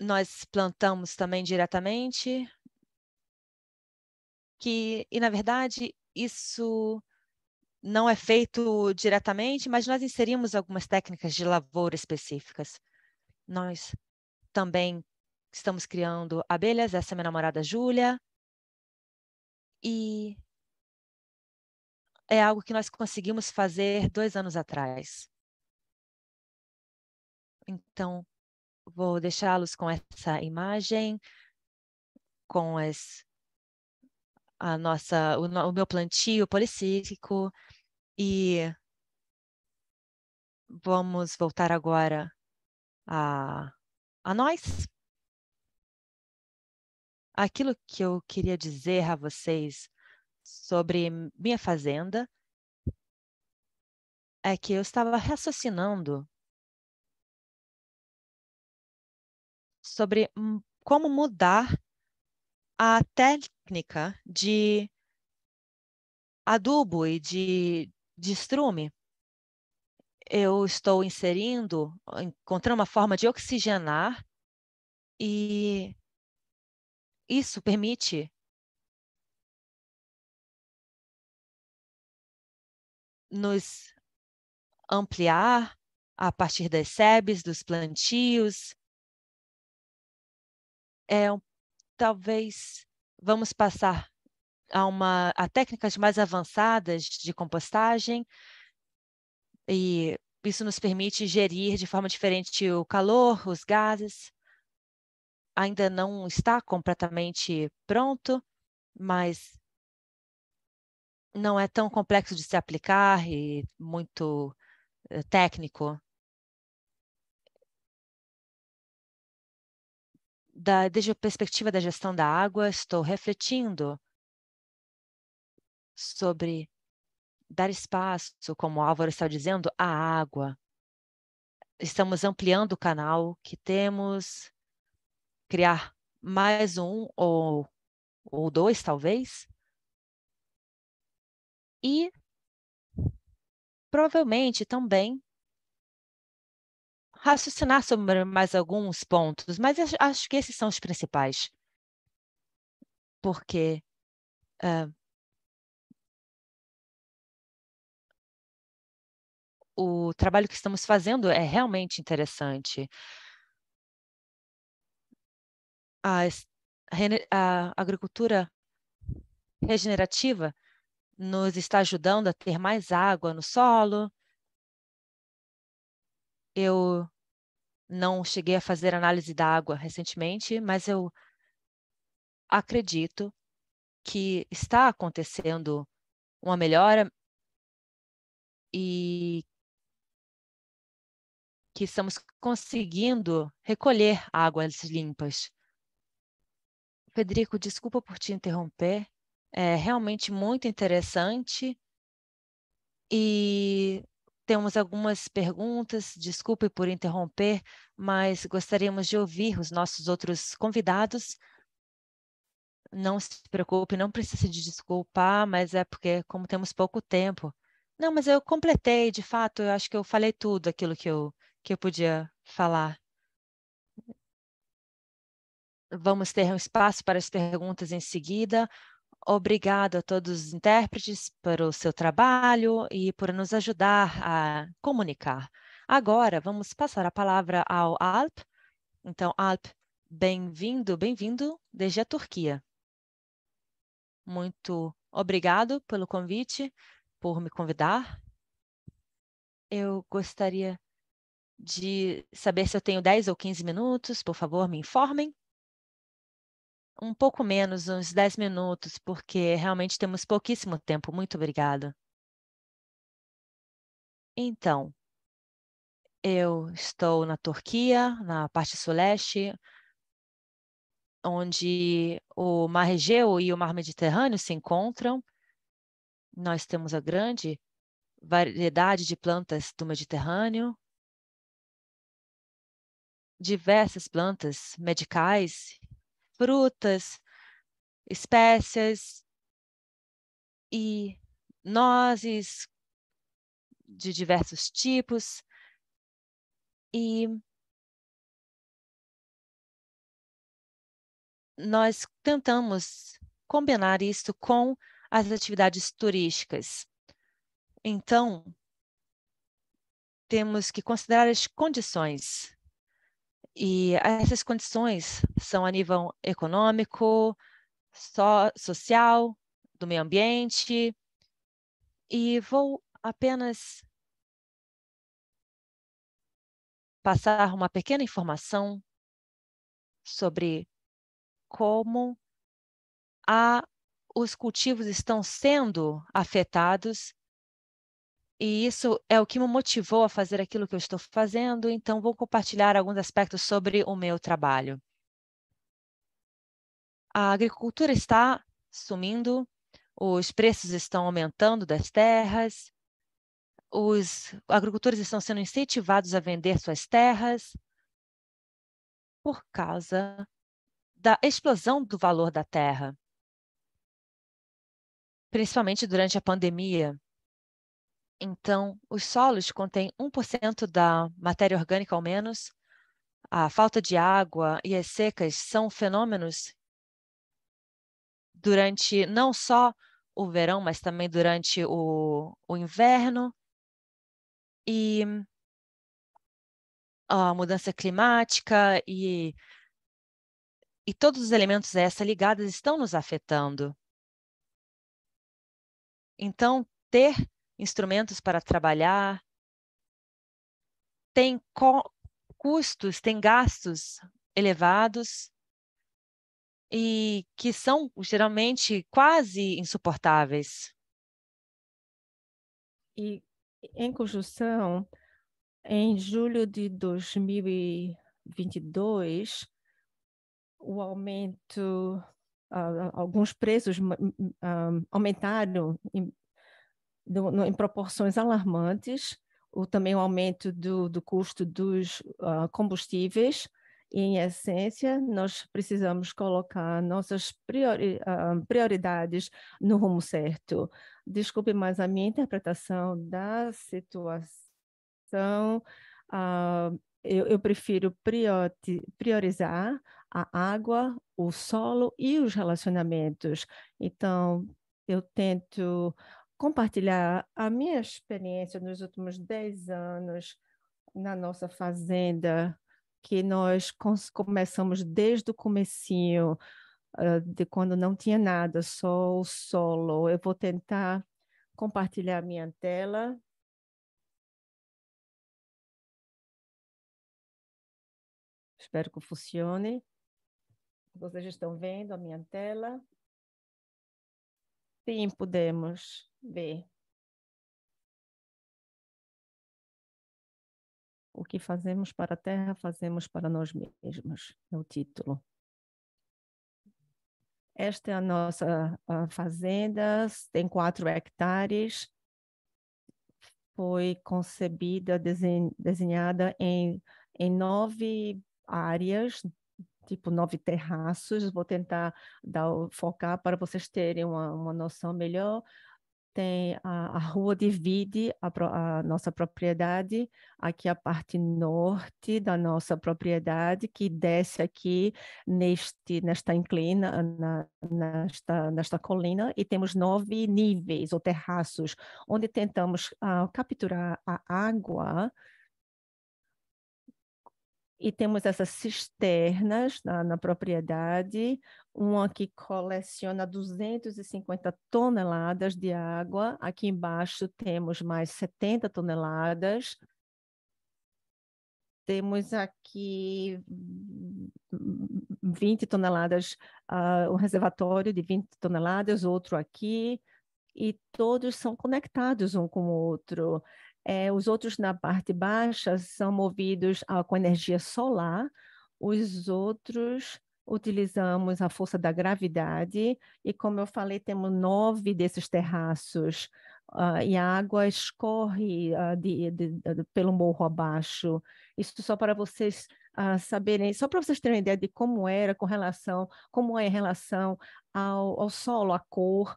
[SPEAKER 1] Nós plantamos também diretamente. Que, e, na verdade, isso não é feito diretamente, mas nós inserimos algumas técnicas de lavoura específicas. Nós também estamos criando abelhas, essa é minha namorada Júlia. E é algo que nós conseguimos fazer dois anos atrás. Então, vou deixá-los com essa imagem, com as, a nossa, o, o meu plantio policídico e vamos voltar agora a, a nós. Aquilo que eu queria dizer a vocês sobre minha fazenda é que eu estava raciocinando sobre hum, como mudar a técnica de adubo e de, de estrume. Eu estou inserindo, encontrando uma forma de oxigenar e isso permite
[SPEAKER 3] nos
[SPEAKER 1] ampliar a partir das sebes, dos plantios, é, talvez vamos passar a, uma, a técnicas mais avançadas de compostagem e isso nos permite gerir de forma diferente o calor, os gases. Ainda não está completamente pronto, mas não é tão complexo de se aplicar e muito eh, técnico. da, desde a perspectiva da gestão da água, estou refletindo sobre dar espaço, como o Álvaro está dizendo, à água. Estamos ampliando o canal que temos, criar mais um ou, ou dois, talvez. E provavelmente também raciocinar sobre mais alguns pontos, mas acho que esses são os principais. Porque uh, o trabalho que estamos fazendo é realmente interessante. A, a agricultura regenerativa nos está ajudando a ter mais água no solo, eu não cheguei a fazer análise da água recentemente, mas eu acredito que está acontecendo uma melhora e que estamos conseguindo recolher águas limpas. Federico, desculpa por te interromper. É realmente muito interessante e temos algumas perguntas, desculpe por interromper, mas gostaríamos de ouvir os nossos outros convidados. Não se preocupe, não precisa se desculpar, mas é porque, como temos pouco tempo. Não, mas eu completei, de fato, eu acho que eu falei tudo aquilo que eu, que eu podia falar. Vamos ter um espaço para as perguntas em seguida. Obrigado a todos os intérpretes pelo seu trabalho e por nos ajudar a comunicar. Agora, vamos passar a palavra ao Alp. Então, Alp, bem-vindo, bem-vindo desde a Turquia. Muito obrigado pelo convite, por me convidar. Eu gostaria de saber se eu tenho 10 ou 15 minutos, por favor, me informem um pouco menos, uns 10 minutos, porque realmente temos pouquíssimo tempo. Muito obrigada. Então, eu estou na Turquia, na parte sul-leste, onde o Mar Egeu e o Mar Mediterrâneo se encontram. Nós temos a grande variedade de plantas do Mediterrâneo, diversas plantas medicais frutas, espécies e nozes
[SPEAKER 3] de diversos tipos. E
[SPEAKER 1] nós tentamos combinar isso com as atividades turísticas. Então, temos que considerar as condições e essas condições são a nível econômico, so, social, do meio ambiente. E vou apenas passar uma pequena informação sobre como a, os cultivos estão sendo afetados e isso é o que me motivou a fazer aquilo que eu estou fazendo, então vou compartilhar alguns aspectos sobre o meu trabalho. A agricultura está sumindo, os preços estão aumentando das terras, os agricultores estão sendo incentivados a vender suas terras por causa da explosão do valor da terra, principalmente durante a pandemia. Então, os solos contêm 1% da matéria orgânica ao menos. A falta de água e as secas são fenômenos durante não só o verão, mas também durante o, o inverno. E a mudança climática e, e todos os elementos a essa ligados estão nos afetando. Então, ter instrumentos para trabalhar, tem custos, tem gastos elevados e que são geralmente quase insuportáveis. E em conjunção, em julho de 2022,
[SPEAKER 2] o aumento, uh, alguns preços uh, aumentaram em, do, no, em proporções alarmantes, o, também o aumento do, do custo dos uh, combustíveis. E, em essência, nós precisamos colocar nossas priori, uh, prioridades no rumo certo. Desculpe, mas a minha interpretação da situação, uh, eu, eu, prefiro priori, priorizar a água, o solo e os relacionamentos. Então, eu tento compartilhar a minha experiência nos últimos 10 anos na nossa fazenda, que nós começamos desde o comecinho, ah, de quando não tinha nada,
[SPEAKER 3] só o solo. Eu vou tentar compartilhar a minha tela. Espero que funcione. Vocês estão vendo a minha tela? Sim, podemos ver O que fazemos para a Terra, fazemos para nós mesmos. É o título. Esta é a nossa
[SPEAKER 2] a fazenda, tem quatro hectares. Foi concebida, desenhada em, em nove áreas, tipo nove terraços. Vou tentar dar, focar para vocês terem uma, uma noção melhor tem a, a rua divide a, a, nossa propriedade, aqui a parte norte da nossa propriedade, que desce aqui neste, nesta inclina, na, nesta, nesta colina, e temos nove níveis ou terraços, onde tentamos uh, capturar a água e temos essas cisternas na, na propriedade, uma que coleciona 250 toneladas de água. Aqui embaixo temos mais 70 toneladas. Temos aqui 20 toneladas, uh, ah, um reservatório de 20 toneladas, outro aqui, e todos são conectados um com o outro. É, os outros na parte baixa são movidos uh, com energia solar, os outros utilizamos a força da gravidade e, como eu falei, temos nove desses terraços uh, e a água escorre uh, de, de, de, pelo morro abaixo. Isso só para vocês uh, saberem, só para vocês terem uma ideia de como era com relação, como é em relação ao, ao solo, a cor,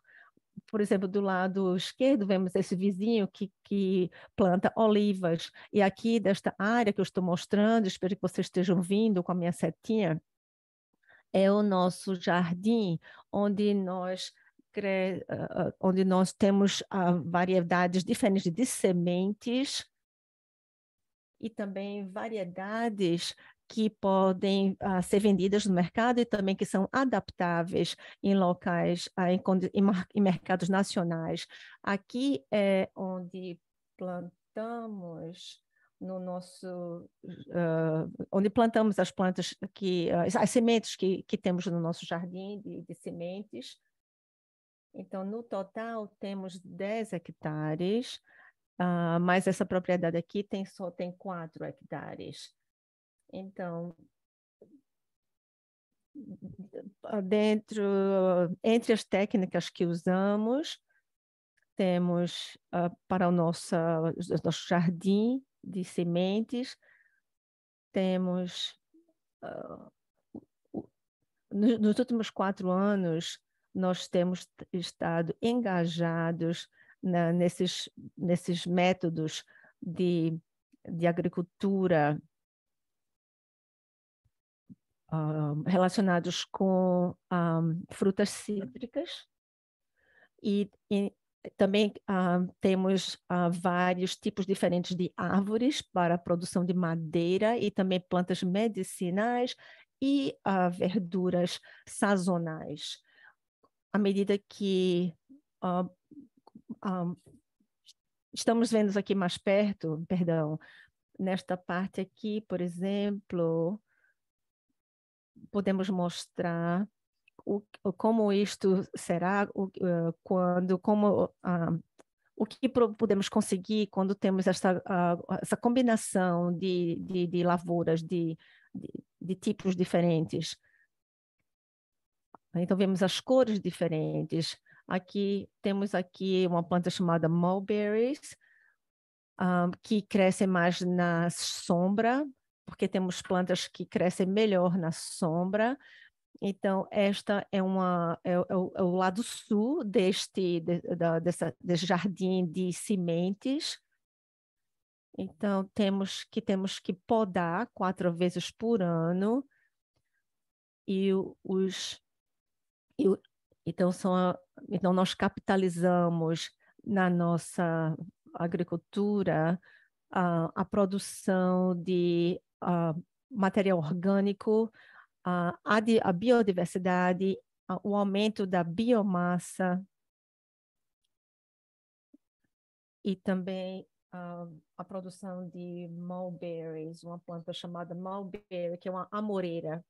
[SPEAKER 2] por exemplo, do lado esquerdo, vemos esse vizinho que, que planta olivas. E aqui, desta área que eu estou mostrando, espero que vocês estejam vindo com a minha setinha, é o nosso jardim, onde nós ah, ah, onde nós temos ah, variedades diferentes de sementes e também variedades que podem uh, ser vendidas no mercado e também que são adaptáveis em locais, uh, em, em, em, mercados nacionais. Aqui é onde plantamos no nosso uh, onde plantamos as plantas que uh, as sementes que, que temos no nosso jardim de, de sementes. Então, no total temos 10 hectares, uh, mas essa propriedade aqui tem só tem 4 hectares. Então, dentro entre as técnicas que usamos, temos uh, para o nosso, nosso jardim de sementes, temos. Uh, nos, últimos quatro anos, nós temos estado engajados na, nesses, nesses métodos de, de agricultura uh, relacionados com um, ah, frutas cítricas e, e, também ah, temos ah, vários tipos diferentes de árvores para a produção de madeira e também plantas medicinais e ah, verduras sazonais. À medida que ah, ah, estamos vendo aqui mais perto, perdão, nesta parte aqui, por exemplo, podemos mostrar o, como isto será o, eh, quando como ah, o que podemos conseguir quando temos essa, ah, essa combinação de, de, de lavouras de, de, de tipos diferentes então vemos as cores diferentes aqui temos aqui uma planta chamada mulberries um, ah, que cresce mais na sombra porque temos plantas que crescem melhor na sombra então, esta é uma é, é, o, é o, lado sul deste de, da, dessa, desse jardim de sementes. Então, temos que temos que podar quatro vezes por ano e os e, então são então nós capitalizamos na nossa agricultura a, a produção de a, material orgânico a, a biodiversidade, a, o aumento da biomassa e também a,
[SPEAKER 3] a produção de mulberries, uma planta chamada mulberry, que é uma amoreira.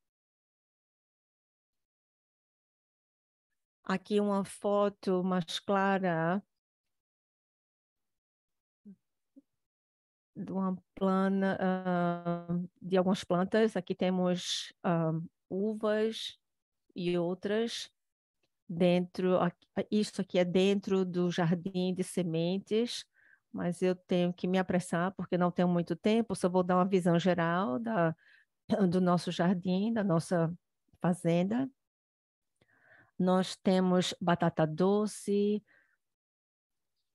[SPEAKER 3] Aqui uma foto mais clara
[SPEAKER 2] de uma plana, uh, de algumas plantas. Aqui temos uh, uvas e outras dentro. Isso aqui é dentro do jardim de sementes, mas eu tenho que me apressar porque não tenho muito tempo. Só vou dar uma visão geral da, do nosso jardim, da nossa fazenda. Nós temos batata doce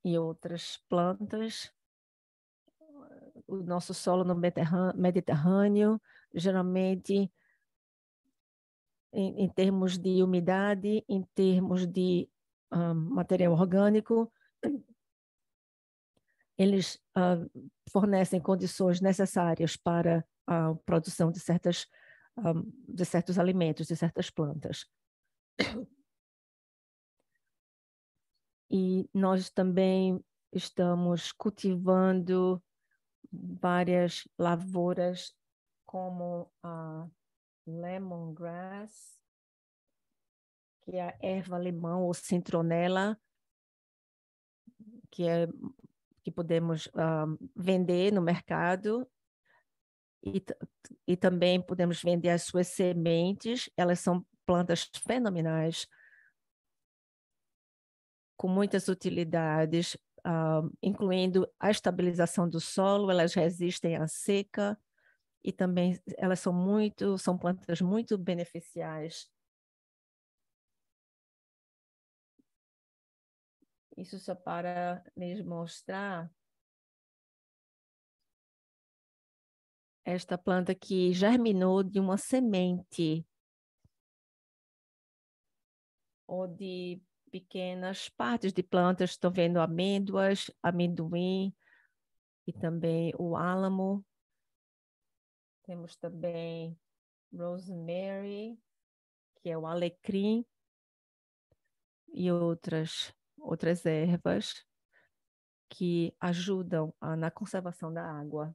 [SPEAKER 2] e outras plantas o nosso solo no Mediterrâneo, geralmente em, em termos de umidade, em termos de ah, material orgânico, eles uh, fornecem condições necessárias para a produção de, certas, um, ah, de certos alimentos, de certas plantas. E nós também estamos cultivando várias lavouras como a
[SPEAKER 3] lemongrass,
[SPEAKER 2] que é a erva limão ou citronela, que é que podemos uh, vender no mercado e, e também podemos vender as suas sementes. Elas são plantas fenomenais com muitas utilidades uh, incluindo a estabilização do solo, elas resistem à seca e também elas são muito, são
[SPEAKER 3] plantas muito beneficiais. Isso só para lhes mostrar esta planta que germinou de uma semente ou de
[SPEAKER 2] pequenas partes de plantas, estou vendo amêndoas, amendoim
[SPEAKER 3] e também o álamo. Temos também rosemary, que é o alecrim e outras outras ervas que ajudam a, na conservação da água.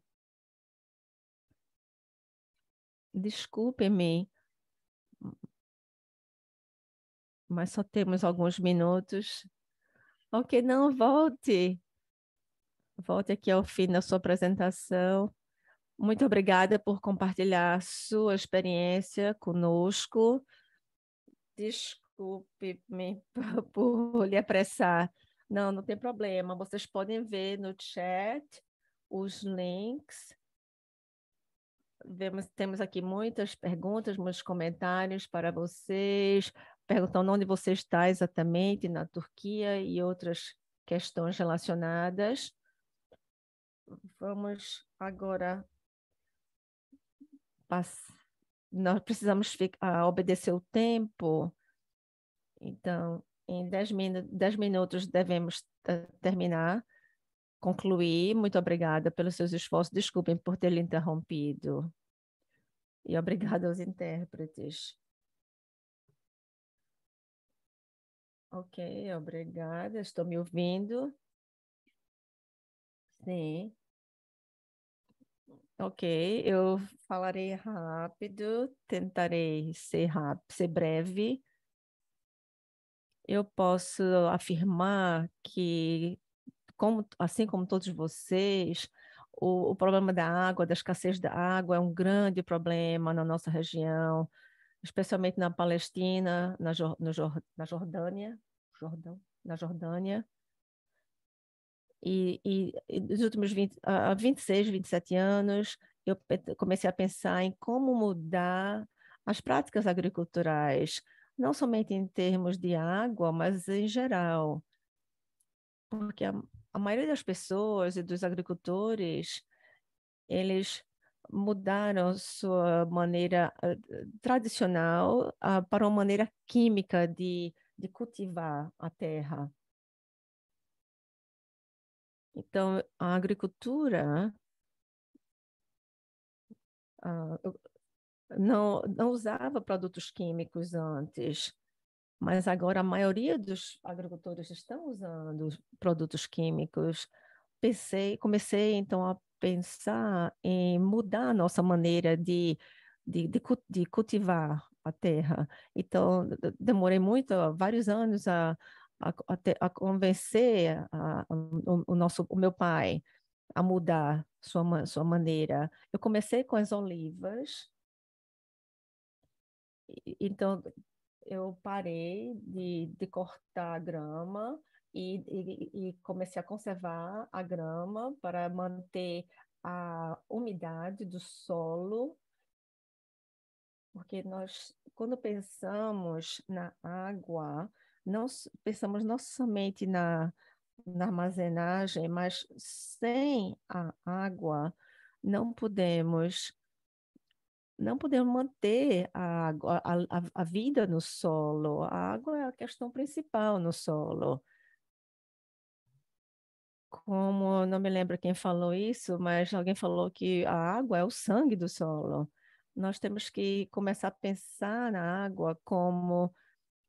[SPEAKER 3] Desculpe-me mas só temos alguns
[SPEAKER 2] minutos. Ok, não, volte. Volte aqui ao fim da sua apresentação. Muito obrigada por compartilhar sua experiência conosco. Desculpe-me por lhe apressar. Não, não tem problema. Vocês podem ver no chat os links. Vemos, temos aqui muitas perguntas, muitos comentários para vocês perguntando onde você está exatamente, na Turquia e outras questões relacionadas. Vamos agora. Nós precisamos ah, obedecer o tempo. Então, em 10 min minutos devemos terminar, concluir. Muito obrigada pelos seus esforços. Desculpem por ter lhe interrompido. E obrigada aos
[SPEAKER 3] intérpretes. Ok, obrigada. Estou me ouvindo? Sim.
[SPEAKER 2] Ok, eu falarei rápido, tentarei ser rápido, ser breve. Eu posso afirmar que, como, assim como todos vocês, o, o problema da água, da escassez da água, é um grande problema na nossa região especialmente na Palestina, na, Jor, na Jordânia, Jordão, na Jordânia. E, e, e nos últimos 20, uh, 26, 27 anos, eu comecei a pensar em como mudar as práticas agriculturais, não somente em termos de água, mas em geral. Porque a, a maioria das pessoas e dos agricultores, eles mudaram sua maneira eh, tradicional uh, para uma maneira química de, de cultivar a
[SPEAKER 3] terra. Então, a agricultura uh, não,
[SPEAKER 2] não usava produtos químicos antes, mas agora a maioria dos agricultores estão usando produtos químicos. Pensei, comecei então a pensar em mudar a nossa maneira de, de, de, de cultivar a terra. Então, demorei muito, vários anos, a, a, a convencer a, a, o, o, nosso, o meu pai a mudar sua, sua maneira. Eu comecei com as olivas, então eu parei de, de cortar grama e, e, e comecei a conservar a grama para manter a umidade do solo, porque nós, quando pensamos na água, não pensamos não somente na, na armazenagem, mas sem a água não podemos não podemos manter a, a, a vida no solo. A água é a questão principal no solo como, não me lembro quem falou isso, mas alguém falou que a água é o sangue do solo. Nós temos que começar a pensar na água como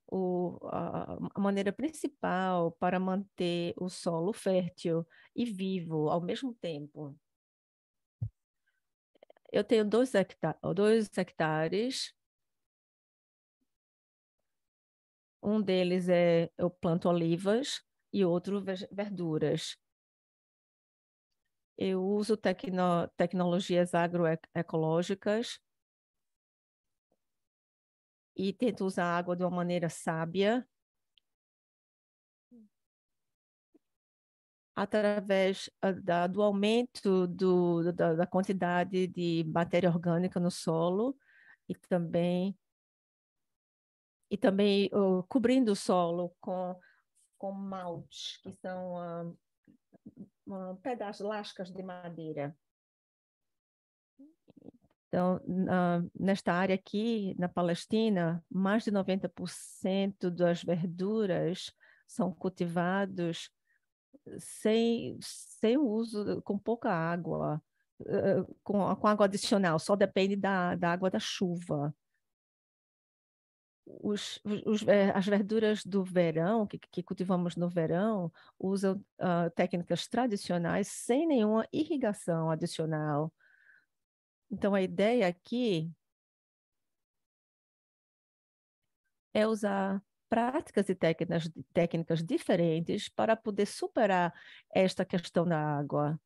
[SPEAKER 2] o, a, maneira principal para manter o solo fértil e vivo ao mesmo tempo.
[SPEAKER 3] Eu tenho dois, hecta dois hectares. Um deles é eu planto olivas e outro verduras. Eu
[SPEAKER 2] uso tecno, tecnologias agroecológicas
[SPEAKER 3] e tento usar a água de uma maneira sábia, através ah, da, do aumento
[SPEAKER 2] do, da, da, quantidade de matéria orgânica no solo e também e também uh, cobrindo o solo com com malte, que são uh, pedaços, lascas de madeira. Então, na, nesta área aqui, na Palestina, mais de 90% das verduras são cultivados sem, sem uso, com pouca água, eh, com, com água adicional, só depende da, da água da chuva os, os, eh, as verduras do verão, que, que cultivamos no verão, usam uh, técnicas tradicionais sem nenhuma irrigação adicional. Então, a ideia aqui é usar práticas e técnicas,
[SPEAKER 3] técnicas diferentes para poder superar esta questão da água.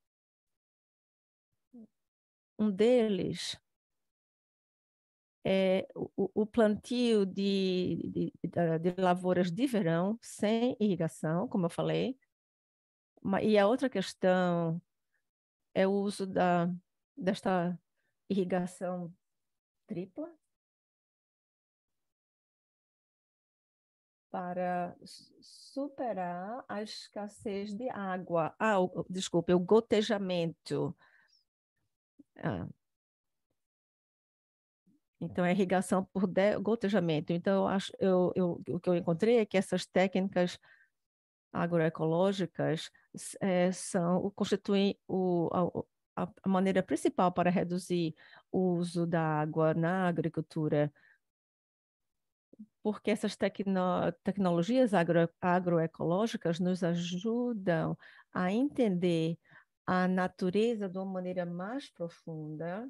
[SPEAKER 3] Um deles
[SPEAKER 2] é, o, o, plantio de, de, de, lavouras de verão sem irrigação, como eu falei. E a outra questão
[SPEAKER 3] é o uso da, desta irrigação tripla para superar a escassez de água. Ah, o, desculpe, o gotejamento.
[SPEAKER 2] Ah, então, é irrigação por gotejamento. Então, eu acho, eu, eu, o que eu encontrei é que essas técnicas agroecológicas é, são, constituem o, a, a, maneira principal para reduzir o uso da água na agricultura, porque essas tecno, tecnologias agro, agroecológicas nos ajudam a entender a natureza
[SPEAKER 3] de uma maneira mais profunda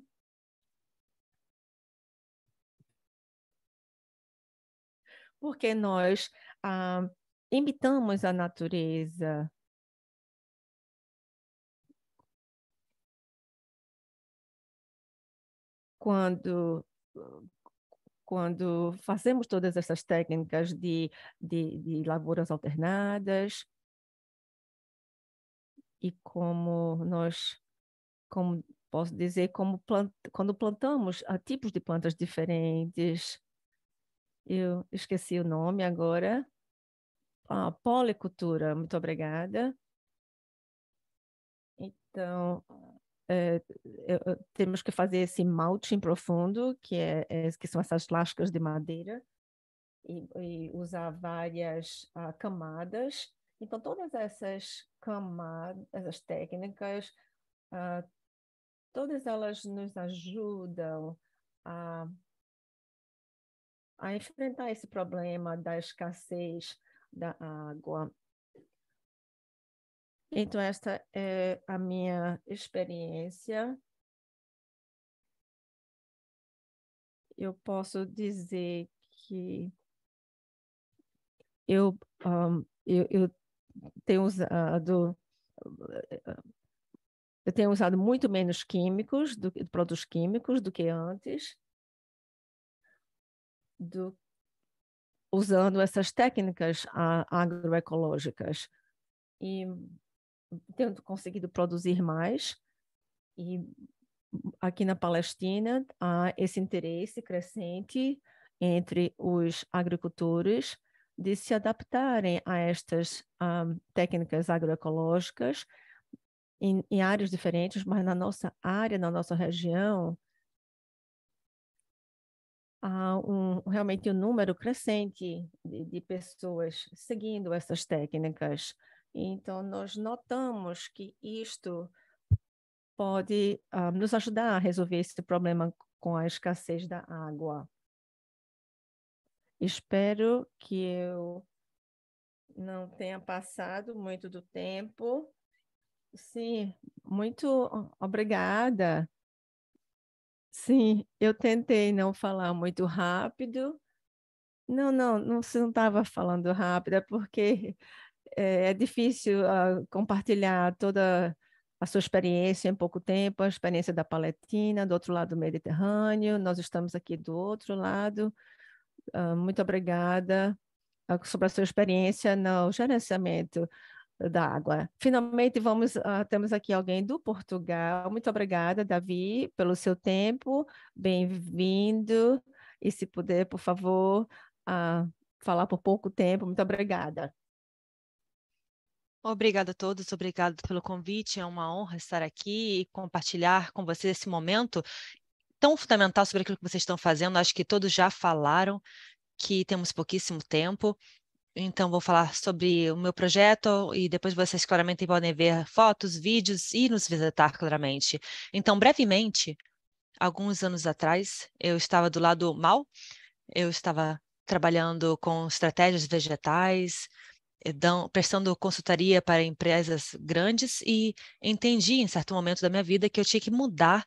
[SPEAKER 3] porque nós ah, imitamos a natureza. Quando, quando fazemos todas essas técnicas de, de, de lavouras
[SPEAKER 2] alternadas, e como nós, como posso dizer, como plant, quando plantamos tipos de plantas diferentes, eu esqueci o nome agora. Ah, policultura, muito obrigada. Então, é, é, temos que fazer esse malting profundo, que, é, é, que são essas lascas de madeira, e, e usar várias ah, camadas. Então, todas essas camadas, essas técnicas, ah, todas elas nos ajudam a a enfrentar esse problema da escassez da água.
[SPEAKER 3] Então, esta é a minha experiência. Eu posso dizer que eu, um,
[SPEAKER 2] eu, eu, tenho usado. Eu tenho usado muito menos químicos, do, produtos químicos do que antes do, usando essas técnicas agroecológicas e tendo conseguido produzir mais e aqui na Palestina há esse interesse crescente entre os agricultores de se adaptarem a estas um, técnicas agroecológicas em, em, áreas diferentes, mas na nossa área, na nossa região, há um, realmente um número crescente de, de pessoas seguindo essas técnicas. Então, nós notamos que isto pode uh, nos ajudar a resolver esse problema com a escassez da água. Espero que eu não tenha passado muito do tempo. Sim, muito ah, obrigada. Sim, eu tentei não falar muito rápido. Não, não, não você não estava falando rápido, é porque é, é difícil uh, compartilhar toda a sua experiência em pouco tempo, a experiência da Palestina, do outro lado do Mediterrâneo, nós estamos aqui do outro lado. Uh, muito obrigada uh, sobre a sua experiência no gerenciamento da água. Finalmente, vamos uh, temos aqui alguém do Portugal. Muito obrigada, Davi, pelo seu tempo. Bem-vindo. E se puder, por favor, uh, falar por pouco tempo. Muito obrigada.
[SPEAKER 1] Obrigada a todos, obrigado pelo convite. É uma honra estar aqui e compartilhar com vocês esse momento tão fundamental sobre aquilo que vocês estão fazendo. Acho que todos já falaram que temos pouquíssimo tempo então, vou falar sobre o meu projeto e depois vocês claramente podem ver fotos, vídeos e nos visitar claramente. Então, brevemente, alguns anos atrás, eu estava do lado mal, eu estava trabalhando com estratégias vegetais, eh, prestando consultoria para empresas grandes e entendi em certo momento da minha vida que eu tinha que mudar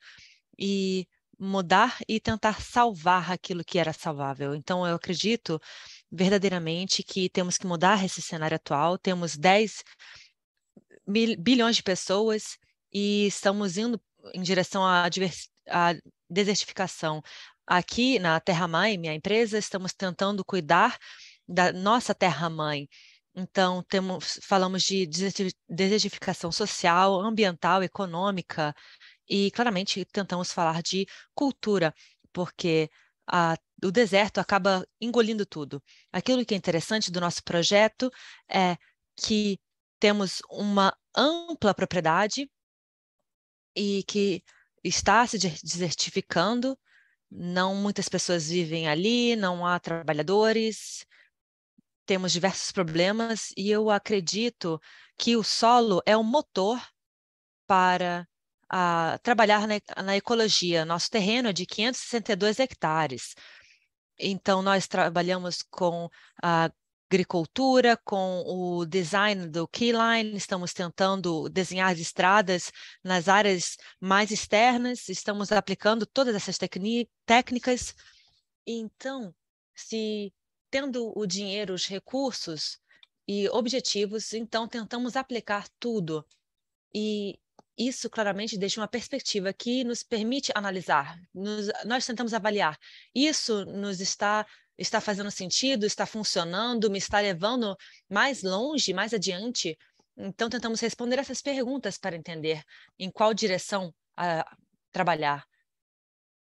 [SPEAKER 1] e mudar e tentar salvar aquilo que era salvável. Então eu acredito verdadeiramente que temos que mudar esse cenário atual. Temos 10 bilhões de pessoas e estamos indo em direção à, à desertificação. Aqui na Terra Mãe, minha empresa, estamos tentando cuidar da nossa Terra Mãe. Então, temos, falamos de desertificação social, ambiental, econômica, e claramente tentamos falar de cultura, porque a, o deserto acaba engolindo tudo. Aquilo que é interessante do nosso projeto é que temos uma ampla propriedade e que está se desertificando. Não muitas pessoas vivem ali, não há trabalhadores, temos diversos problemas e eu acredito que o solo é o motor para a trabalhar na, na ecologia. Nosso terreno é de 562 hectares. Então, nós trabalhamos com a agricultura, com o design do Keyline, estamos tentando desenhar estradas nas áreas mais externas, estamos aplicando todas essas técnicas. Então, se tendo o dinheiro, os recursos e objetivos, então tentamos aplicar tudo. E isso claramente deixa uma perspectiva que nos permite analisar, nos, nós tentamos avaliar. Isso nos está está fazendo sentido, está funcionando, me está levando mais longe, mais adiante. Então tentamos responder essas perguntas para entender em qual direção a ah, trabalhar.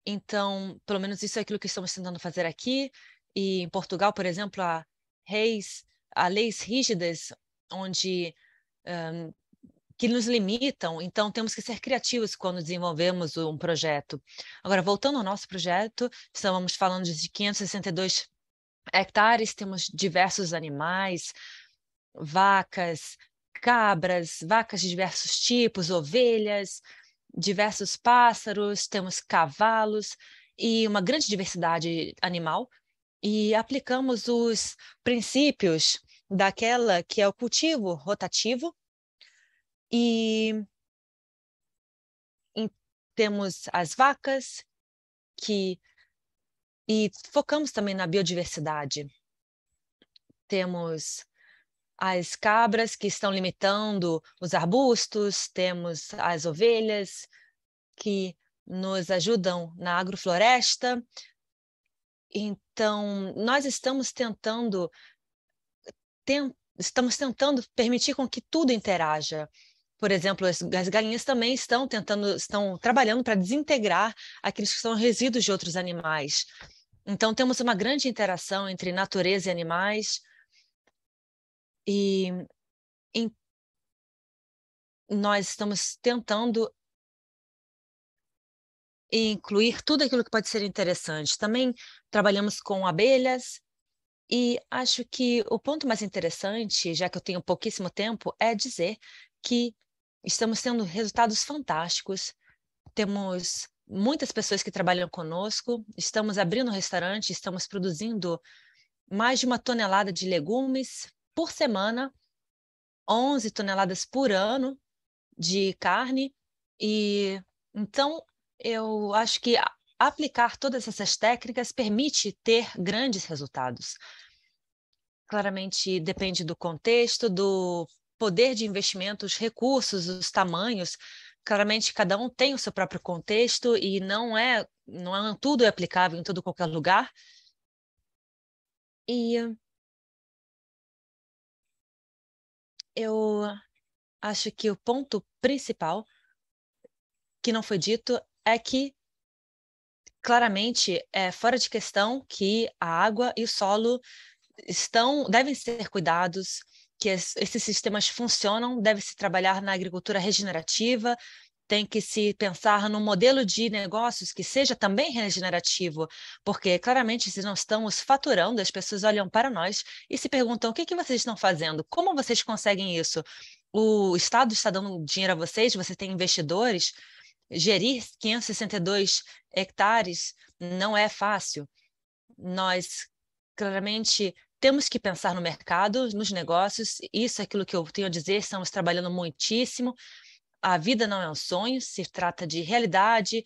[SPEAKER 1] Então, pelo menos isso é aquilo que estamos tentando fazer aqui. E em Portugal, por exemplo, há, reis, há leis rígidas onde um, que nos limitam, então temos que ser criativos quando desenvolvemos um projeto. Agora, voltando ao nosso projeto, estamos falando de 562 hectares, temos diversos animais, vacas, cabras, vacas de diversos tipos, ovelhas, diversos pássaros, temos cavalos e uma grande diversidade animal. E aplicamos os princípios daquela que é o cultivo rotativo, e temos as vacas que e focamos também na biodiversidade. Temos as cabras que estão limitando os arbustos, temos as ovelhas que nos ajudam na agrofloresta. Então, nós estamos tentando tem, estamos tentando permitir com que tudo interaja por exemplo, as, as galinhas também estão tentando, estão trabalhando para desintegrar aqueles que são resíduos de outros animais. Então, temos uma grande interação entre natureza e animais. E em, nós estamos tentando incluir tudo aquilo que pode ser interessante. Também trabalhamos com abelhas. E acho que o ponto mais interessante, já que eu tenho pouquíssimo tempo, é dizer que estamos tendo resultados fantásticos, temos muitas pessoas que trabalham conosco, estamos abrindo um restaurante, estamos produzindo mais de uma tonelada de legumes por semana, 11 toneladas por ano de carne, e então eu acho que aplicar todas essas técnicas permite ter grandes resultados. Claramente depende do contexto, do poder de investimento, os recursos, os tamanhos, claramente cada um tem o seu próprio contexto e não é, não é tudo é aplicável em todo qualquer lugar. E eu acho que o ponto principal que não foi dito é que claramente é fora de questão que a água e o solo estão devem ser cuidados que esses sistemas funcionam, deve se trabalhar na agricultura regenerativa, tem que se pensar num modelo de negócios que seja também regenerativo, porque claramente se não estamos faturando, as pessoas olham para nós e se perguntam o que, que vocês estão fazendo, como vocês conseguem isso? O Estado está dando dinheiro a vocês, você tem investidores, gerir 562 hectares não é fácil. Nós claramente temos que pensar no mercado, nos negócios, isso é aquilo que eu tenho a dizer, estamos trabalhando muitíssimo. A vida não é um sonho, se trata de realidade,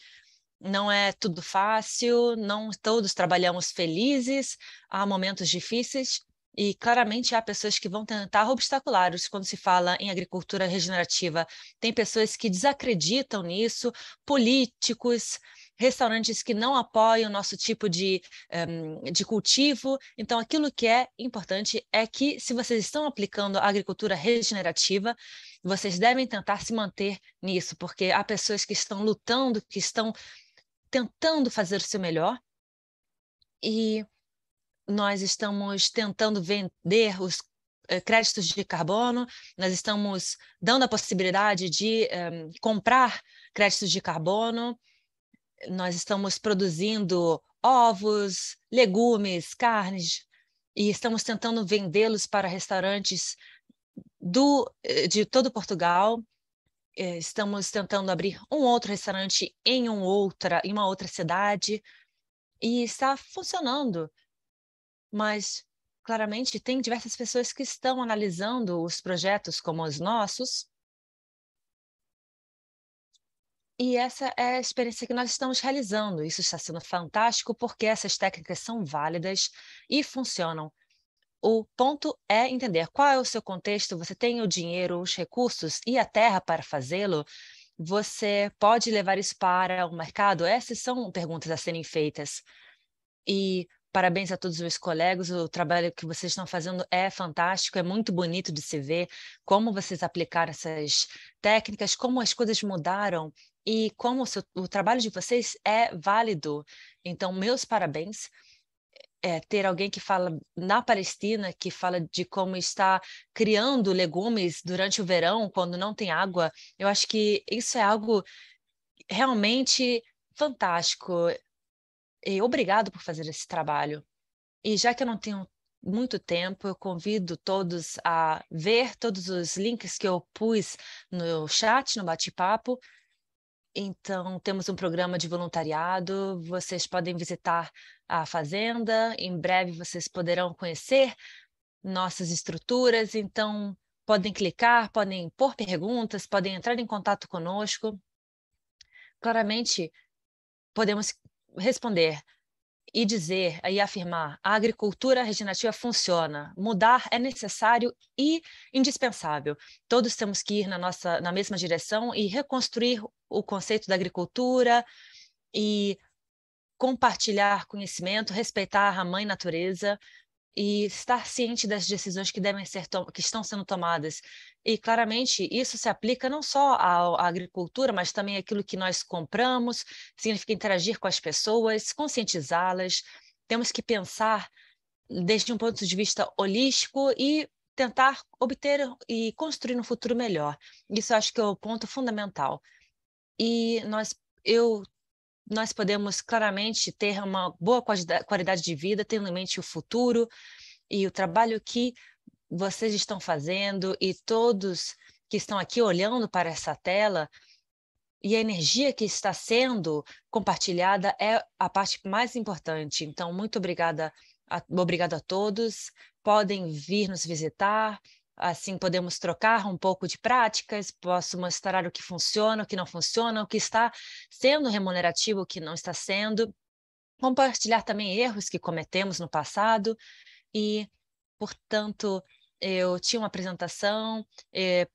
[SPEAKER 1] não é tudo fácil, não todos trabalhamos felizes, há momentos difíceis e claramente há pessoas que vão tentar obstacular isso quando se fala em agricultura regenerativa. Tem pessoas que desacreditam nisso, políticos, restaurantes que não apoiam o nosso tipo de, um, eh, de cultivo. Então, aquilo que é importante é que, se vocês estão aplicando a agricultura regenerativa, vocês devem tentar se manter nisso, porque há pessoas que estão lutando, que estão tentando fazer o seu melhor. E nós estamos tentando vender os eh, créditos de carbono, nós estamos dando a possibilidade de um, eh, comprar créditos de carbono, nós estamos produzindo ovos, legumes, carnes e estamos tentando vendê-los para restaurantes do, eh, de todo Portugal. Eh, estamos tentando abrir um outro restaurante em, um outra, em uma outra cidade e está funcionando. Mas claramente tem diversas pessoas que estão analisando os projetos como os nossos e essa é a experiência que nós estamos realizando. Isso está sendo fantástico porque essas técnicas são válidas e funcionam. O ponto é entender qual é o seu contexto, você tem o dinheiro, os recursos e a terra para fazê-lo. Você pode levar isso para o mercado? Essas são perguntas a serem feitas. E Parabéns a todos os colegas, o trabalho que vocês estão fazendo é fantástico, é muito bonito de se ver como vocês aplicaram essas técnicas, como as coisas mudaram e como o, seu, o trabalho de vocês é válido. Então, meus parabéns. É, ter alguém que fala na Palestina, que fala de como está criando legumes durante o verão, quando não tem água, eu acho que isso é algo realmente fantástico. E é, obrigado por fazer esse trabalho. E já que eu não tenho muito tempo, eu convido todos a ver todos os links que eu pus no chat, no bate-papo. Então, temos um programa de voluntariado, vocês podem visitar a fazenda, em breve vocês poderão conhecer nossas estruturas, então podem clicar, podem pôr perguntas, podem entrar em contato conosco. Claramente, podemos responder e dizer e afirmar a agricultura regenerativa funciona, mudar é necessário e indispensável. Todos temos que ir na nossa na mesma direção e reconstruir o conceito da agricultura e compartilhar conhecimento, respeitar a mãe natureza, e estar ciente das decisões que devem ser que estão sendo tomadas. E claramente isso se aplica não só à, à agricultura, mas também àquilo que nós compramos, significa interagir com as pessoas, conscientizá-las. Temos que pensar desde um ponto de vista holístico e tentar obter e construir um futuro melhor. Isso acho que é o ponto fundamental. E nós eu nós podemos claramente ter uma boa qualidade de vida, tendo em mente o futuro e o trabalho que vocês estão fazendo e todos que estão aqui olhando para essa tela e a energia que está sendo compartilhada é a parte mais importante. Então, muito obrigada, a, obrigado a todos. Podem vir nos visitar Assim, podemos trocar um pouco de práticas, posso mostrar o que funciona, o que não funciona, o que está sendo remunerativo, o que não está sendo. Compartilhar também erros que cometemos no passado e, portanto, eu tinha uma apresentação, eh,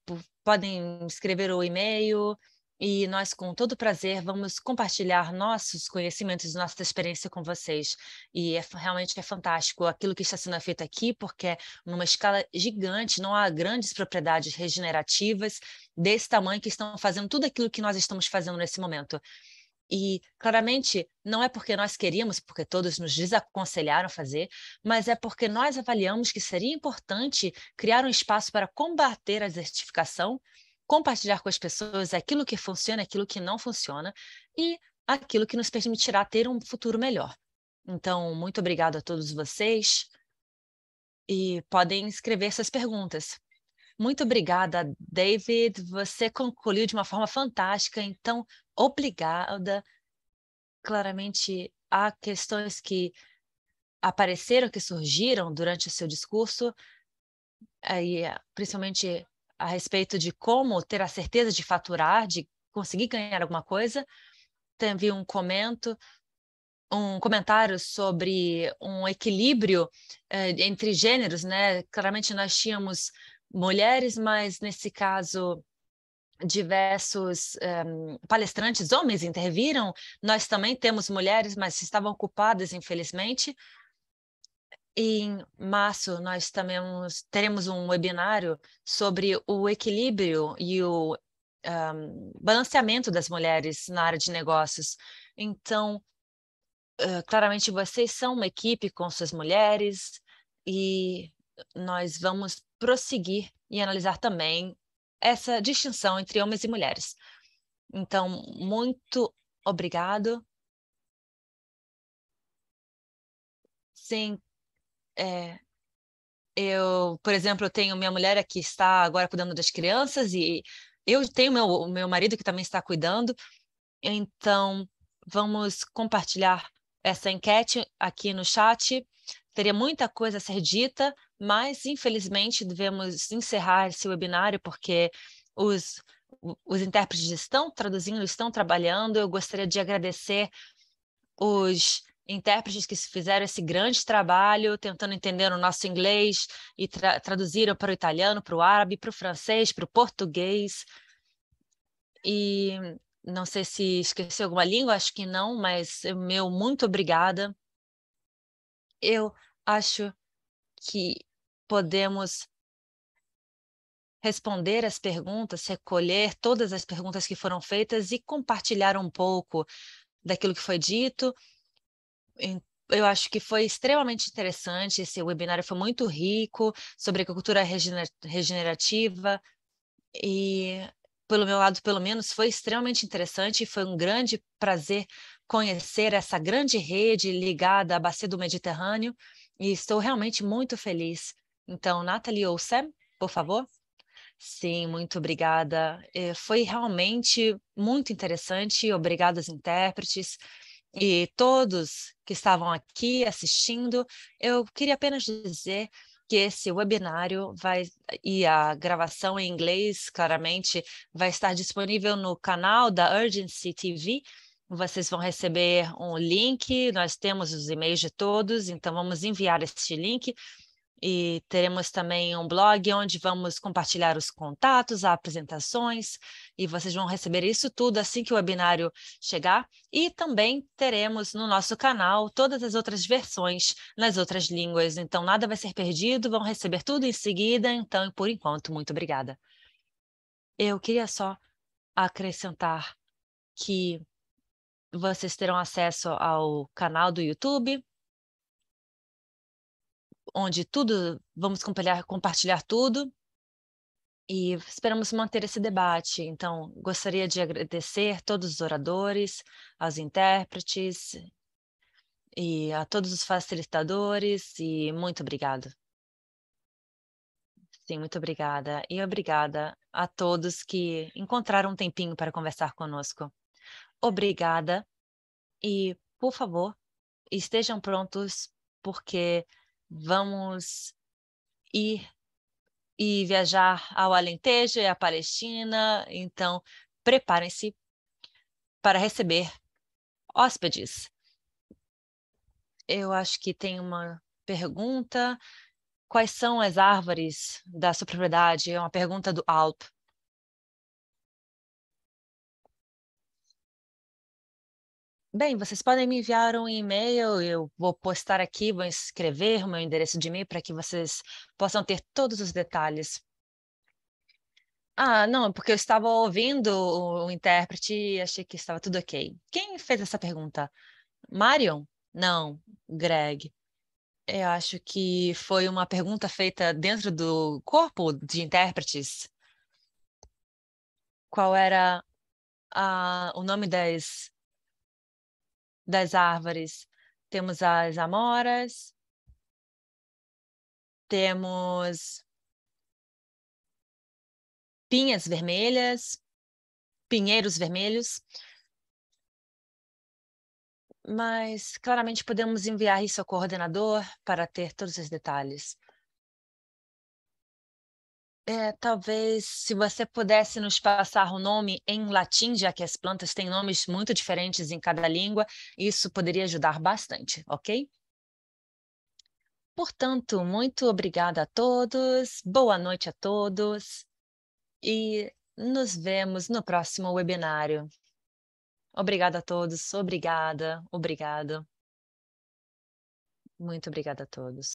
[SPEAKER 1] podem escrever o e-mail, e nós, com todo prazer, vamos compartilhar nossos conhecimentos, e nossa experiência com vocês. E é, realmente é fantástico aquilo que está sendo feito aqui, porque é numa escala gigante, não há grandes propriedades regenerativas desse tamanho que estão fazendo tudo aquilo que nós estamos fazendo nesse momento. E claramente não é porque nós queríamos, porque todos nos desaconselharam a fazer, mas é porque nós avaliamos que seria importante criar um espaço para combater a desertificação compartilhar com as pessoas aquilo que funciona, aquilo que não funciona e aquilo que nos permitirá ter um futuro melhor. Então, muito obrigado a todos vocês e podem escrever suas perguntas. Muito obrigada, David. Você concluiu de uma forma fantástica, então, obrigada. Claramente, há questões que apareceram, que surgiram durante o seu discurso, aí, principalmente a respeito de como ter a certeza de faturar, de conseguir ganhar alguma coisa. Teve um comento, um comentário sobre um equilíbrio eh, entre gêneros, né? Claramente nós tínhamos mulheres, mas nesse caso diversos um, eh, palestrantes homens interviram. Nós também temos mulheres, mas estavam ocupadas, infelizmente. Em março, nós também teremos um webinário sobre o equilíbrio e o um, ah, balanceamento das mulheres na área de negócios. Então, uh, claramente, vocês são uma equipe com suas mulheres e nós vamos prosseguir e analisar também essa distinção entre homens e mulheres. Então, muito obrigado. Sim, é, eu, por exemplo, eu tenho minha mulher que está agora cuidando das crianças e eu tenho meu meu marido que também está cuidando. Então, vamos compartilhar essa enquete aqui no chat. Teria muita coisa a ser dita, mas infelizmente devemos encerrar esse webinário porque os os intérpretes estão traduzindo, estão trabalhando. Eu gostaria de agradecer os intérpretes que fizeram esse grande trabalho tentando entender o nosso inglês e tra traduziram para o italiano, para o árabe, para o francês, para o português. E não sei se esqueci alguma língua, acho que não, mas eh, meu muito obrigada. Eu acho que podemos responder as perguntas, recolher todas as perguntas que foram feitas e compartilhar um pouco daquilo que foi dito eu acho que foi extremamente interessante. Esse webinário foi muito rico sobre agricultura regenerativa e, pelo meu lado, pelo menos, foi extremamente interessante. Foi um grande prazer conhecer essa grande rede ligada à bacia do Mediterrâneo e estou realmente muito feliz. Então, Nathalie ou Sam, por favor. Sim, muito obrigada. É, foi realmente muito interessante. Obrigada aos intérpretes e todos que estavam aqui assistindo, eu queria apenas dizer que esse webinário vai e a gravação em inglês, claramente, vai estar disponível no canal da Urgency TV. Vocês vão receber um link, nós temos os e-mails de todos, então vamos enviar este link e teremos também um blog onde vamos compartilhar os contatos, apresentações, e vocês vão receber isso tudo assim que o webinário chegar. E também teremos no nosso canal todas as outras versões nas outras línguas. Então, nada vai ser perdido, vão receber tudo em seguida. Então, por enquanto, muito obrigada. Eu queria só acrescentar que vocês terão acesso ao canal do YouTube, onde tudo vamos compartilhar, compartilhar tudo e esperamos manter esse debate. Então, gostaria de agradecer todos os oradores, aos intérpretes e a todos os facilitadores e muito obrigado. Sim, muito obrigada e obrigada a todos que encontraram um tempinho para conversar conosco. Obrigada e, por favor, estejam prontos porque vamos ir e viajar ao Alentejo e à Palestina, então preparem-se para receber hóspedes. Eu acho que tem uma pergunta. Quais são as árvores da sua propriedade? É uma pergunta do Alp. Bem, vocês podem me enviar um e-mail, eu vou postar aqui, vou escrever o meu endereço de e-mail para que vocês possam ter todos os detalhes. Ah, não, porque eu estava ouvindo o, intérprete e achei que estava tudo ok. Quem fez essa pergunta? Marion? Não, Greg. Eu acho que foi uma pergunta feita dentro do corpo de intérpretes. Qual era a, o nome das das árvores, temos as amoras,
[SPEAKER 3] temos
[SPEAKER 1] pinhas vermelhas, pinheiros vermelhos. Mas claramente podemos enviar isso ao coordenador para ter todos os detalhes. É, talvez se você pudesse nos passar o nome em latim, já que as plantas têm nomes muito diferentes em cada língua, isso poderia ajudar bastante, ok? Portanto, muito obrigada a todos, boa noite a todos e nos vemos no próximo webinário. Obrigada a todos, obrigada, obrigado. Muito
[SPEAKER 3] obrigada a todos.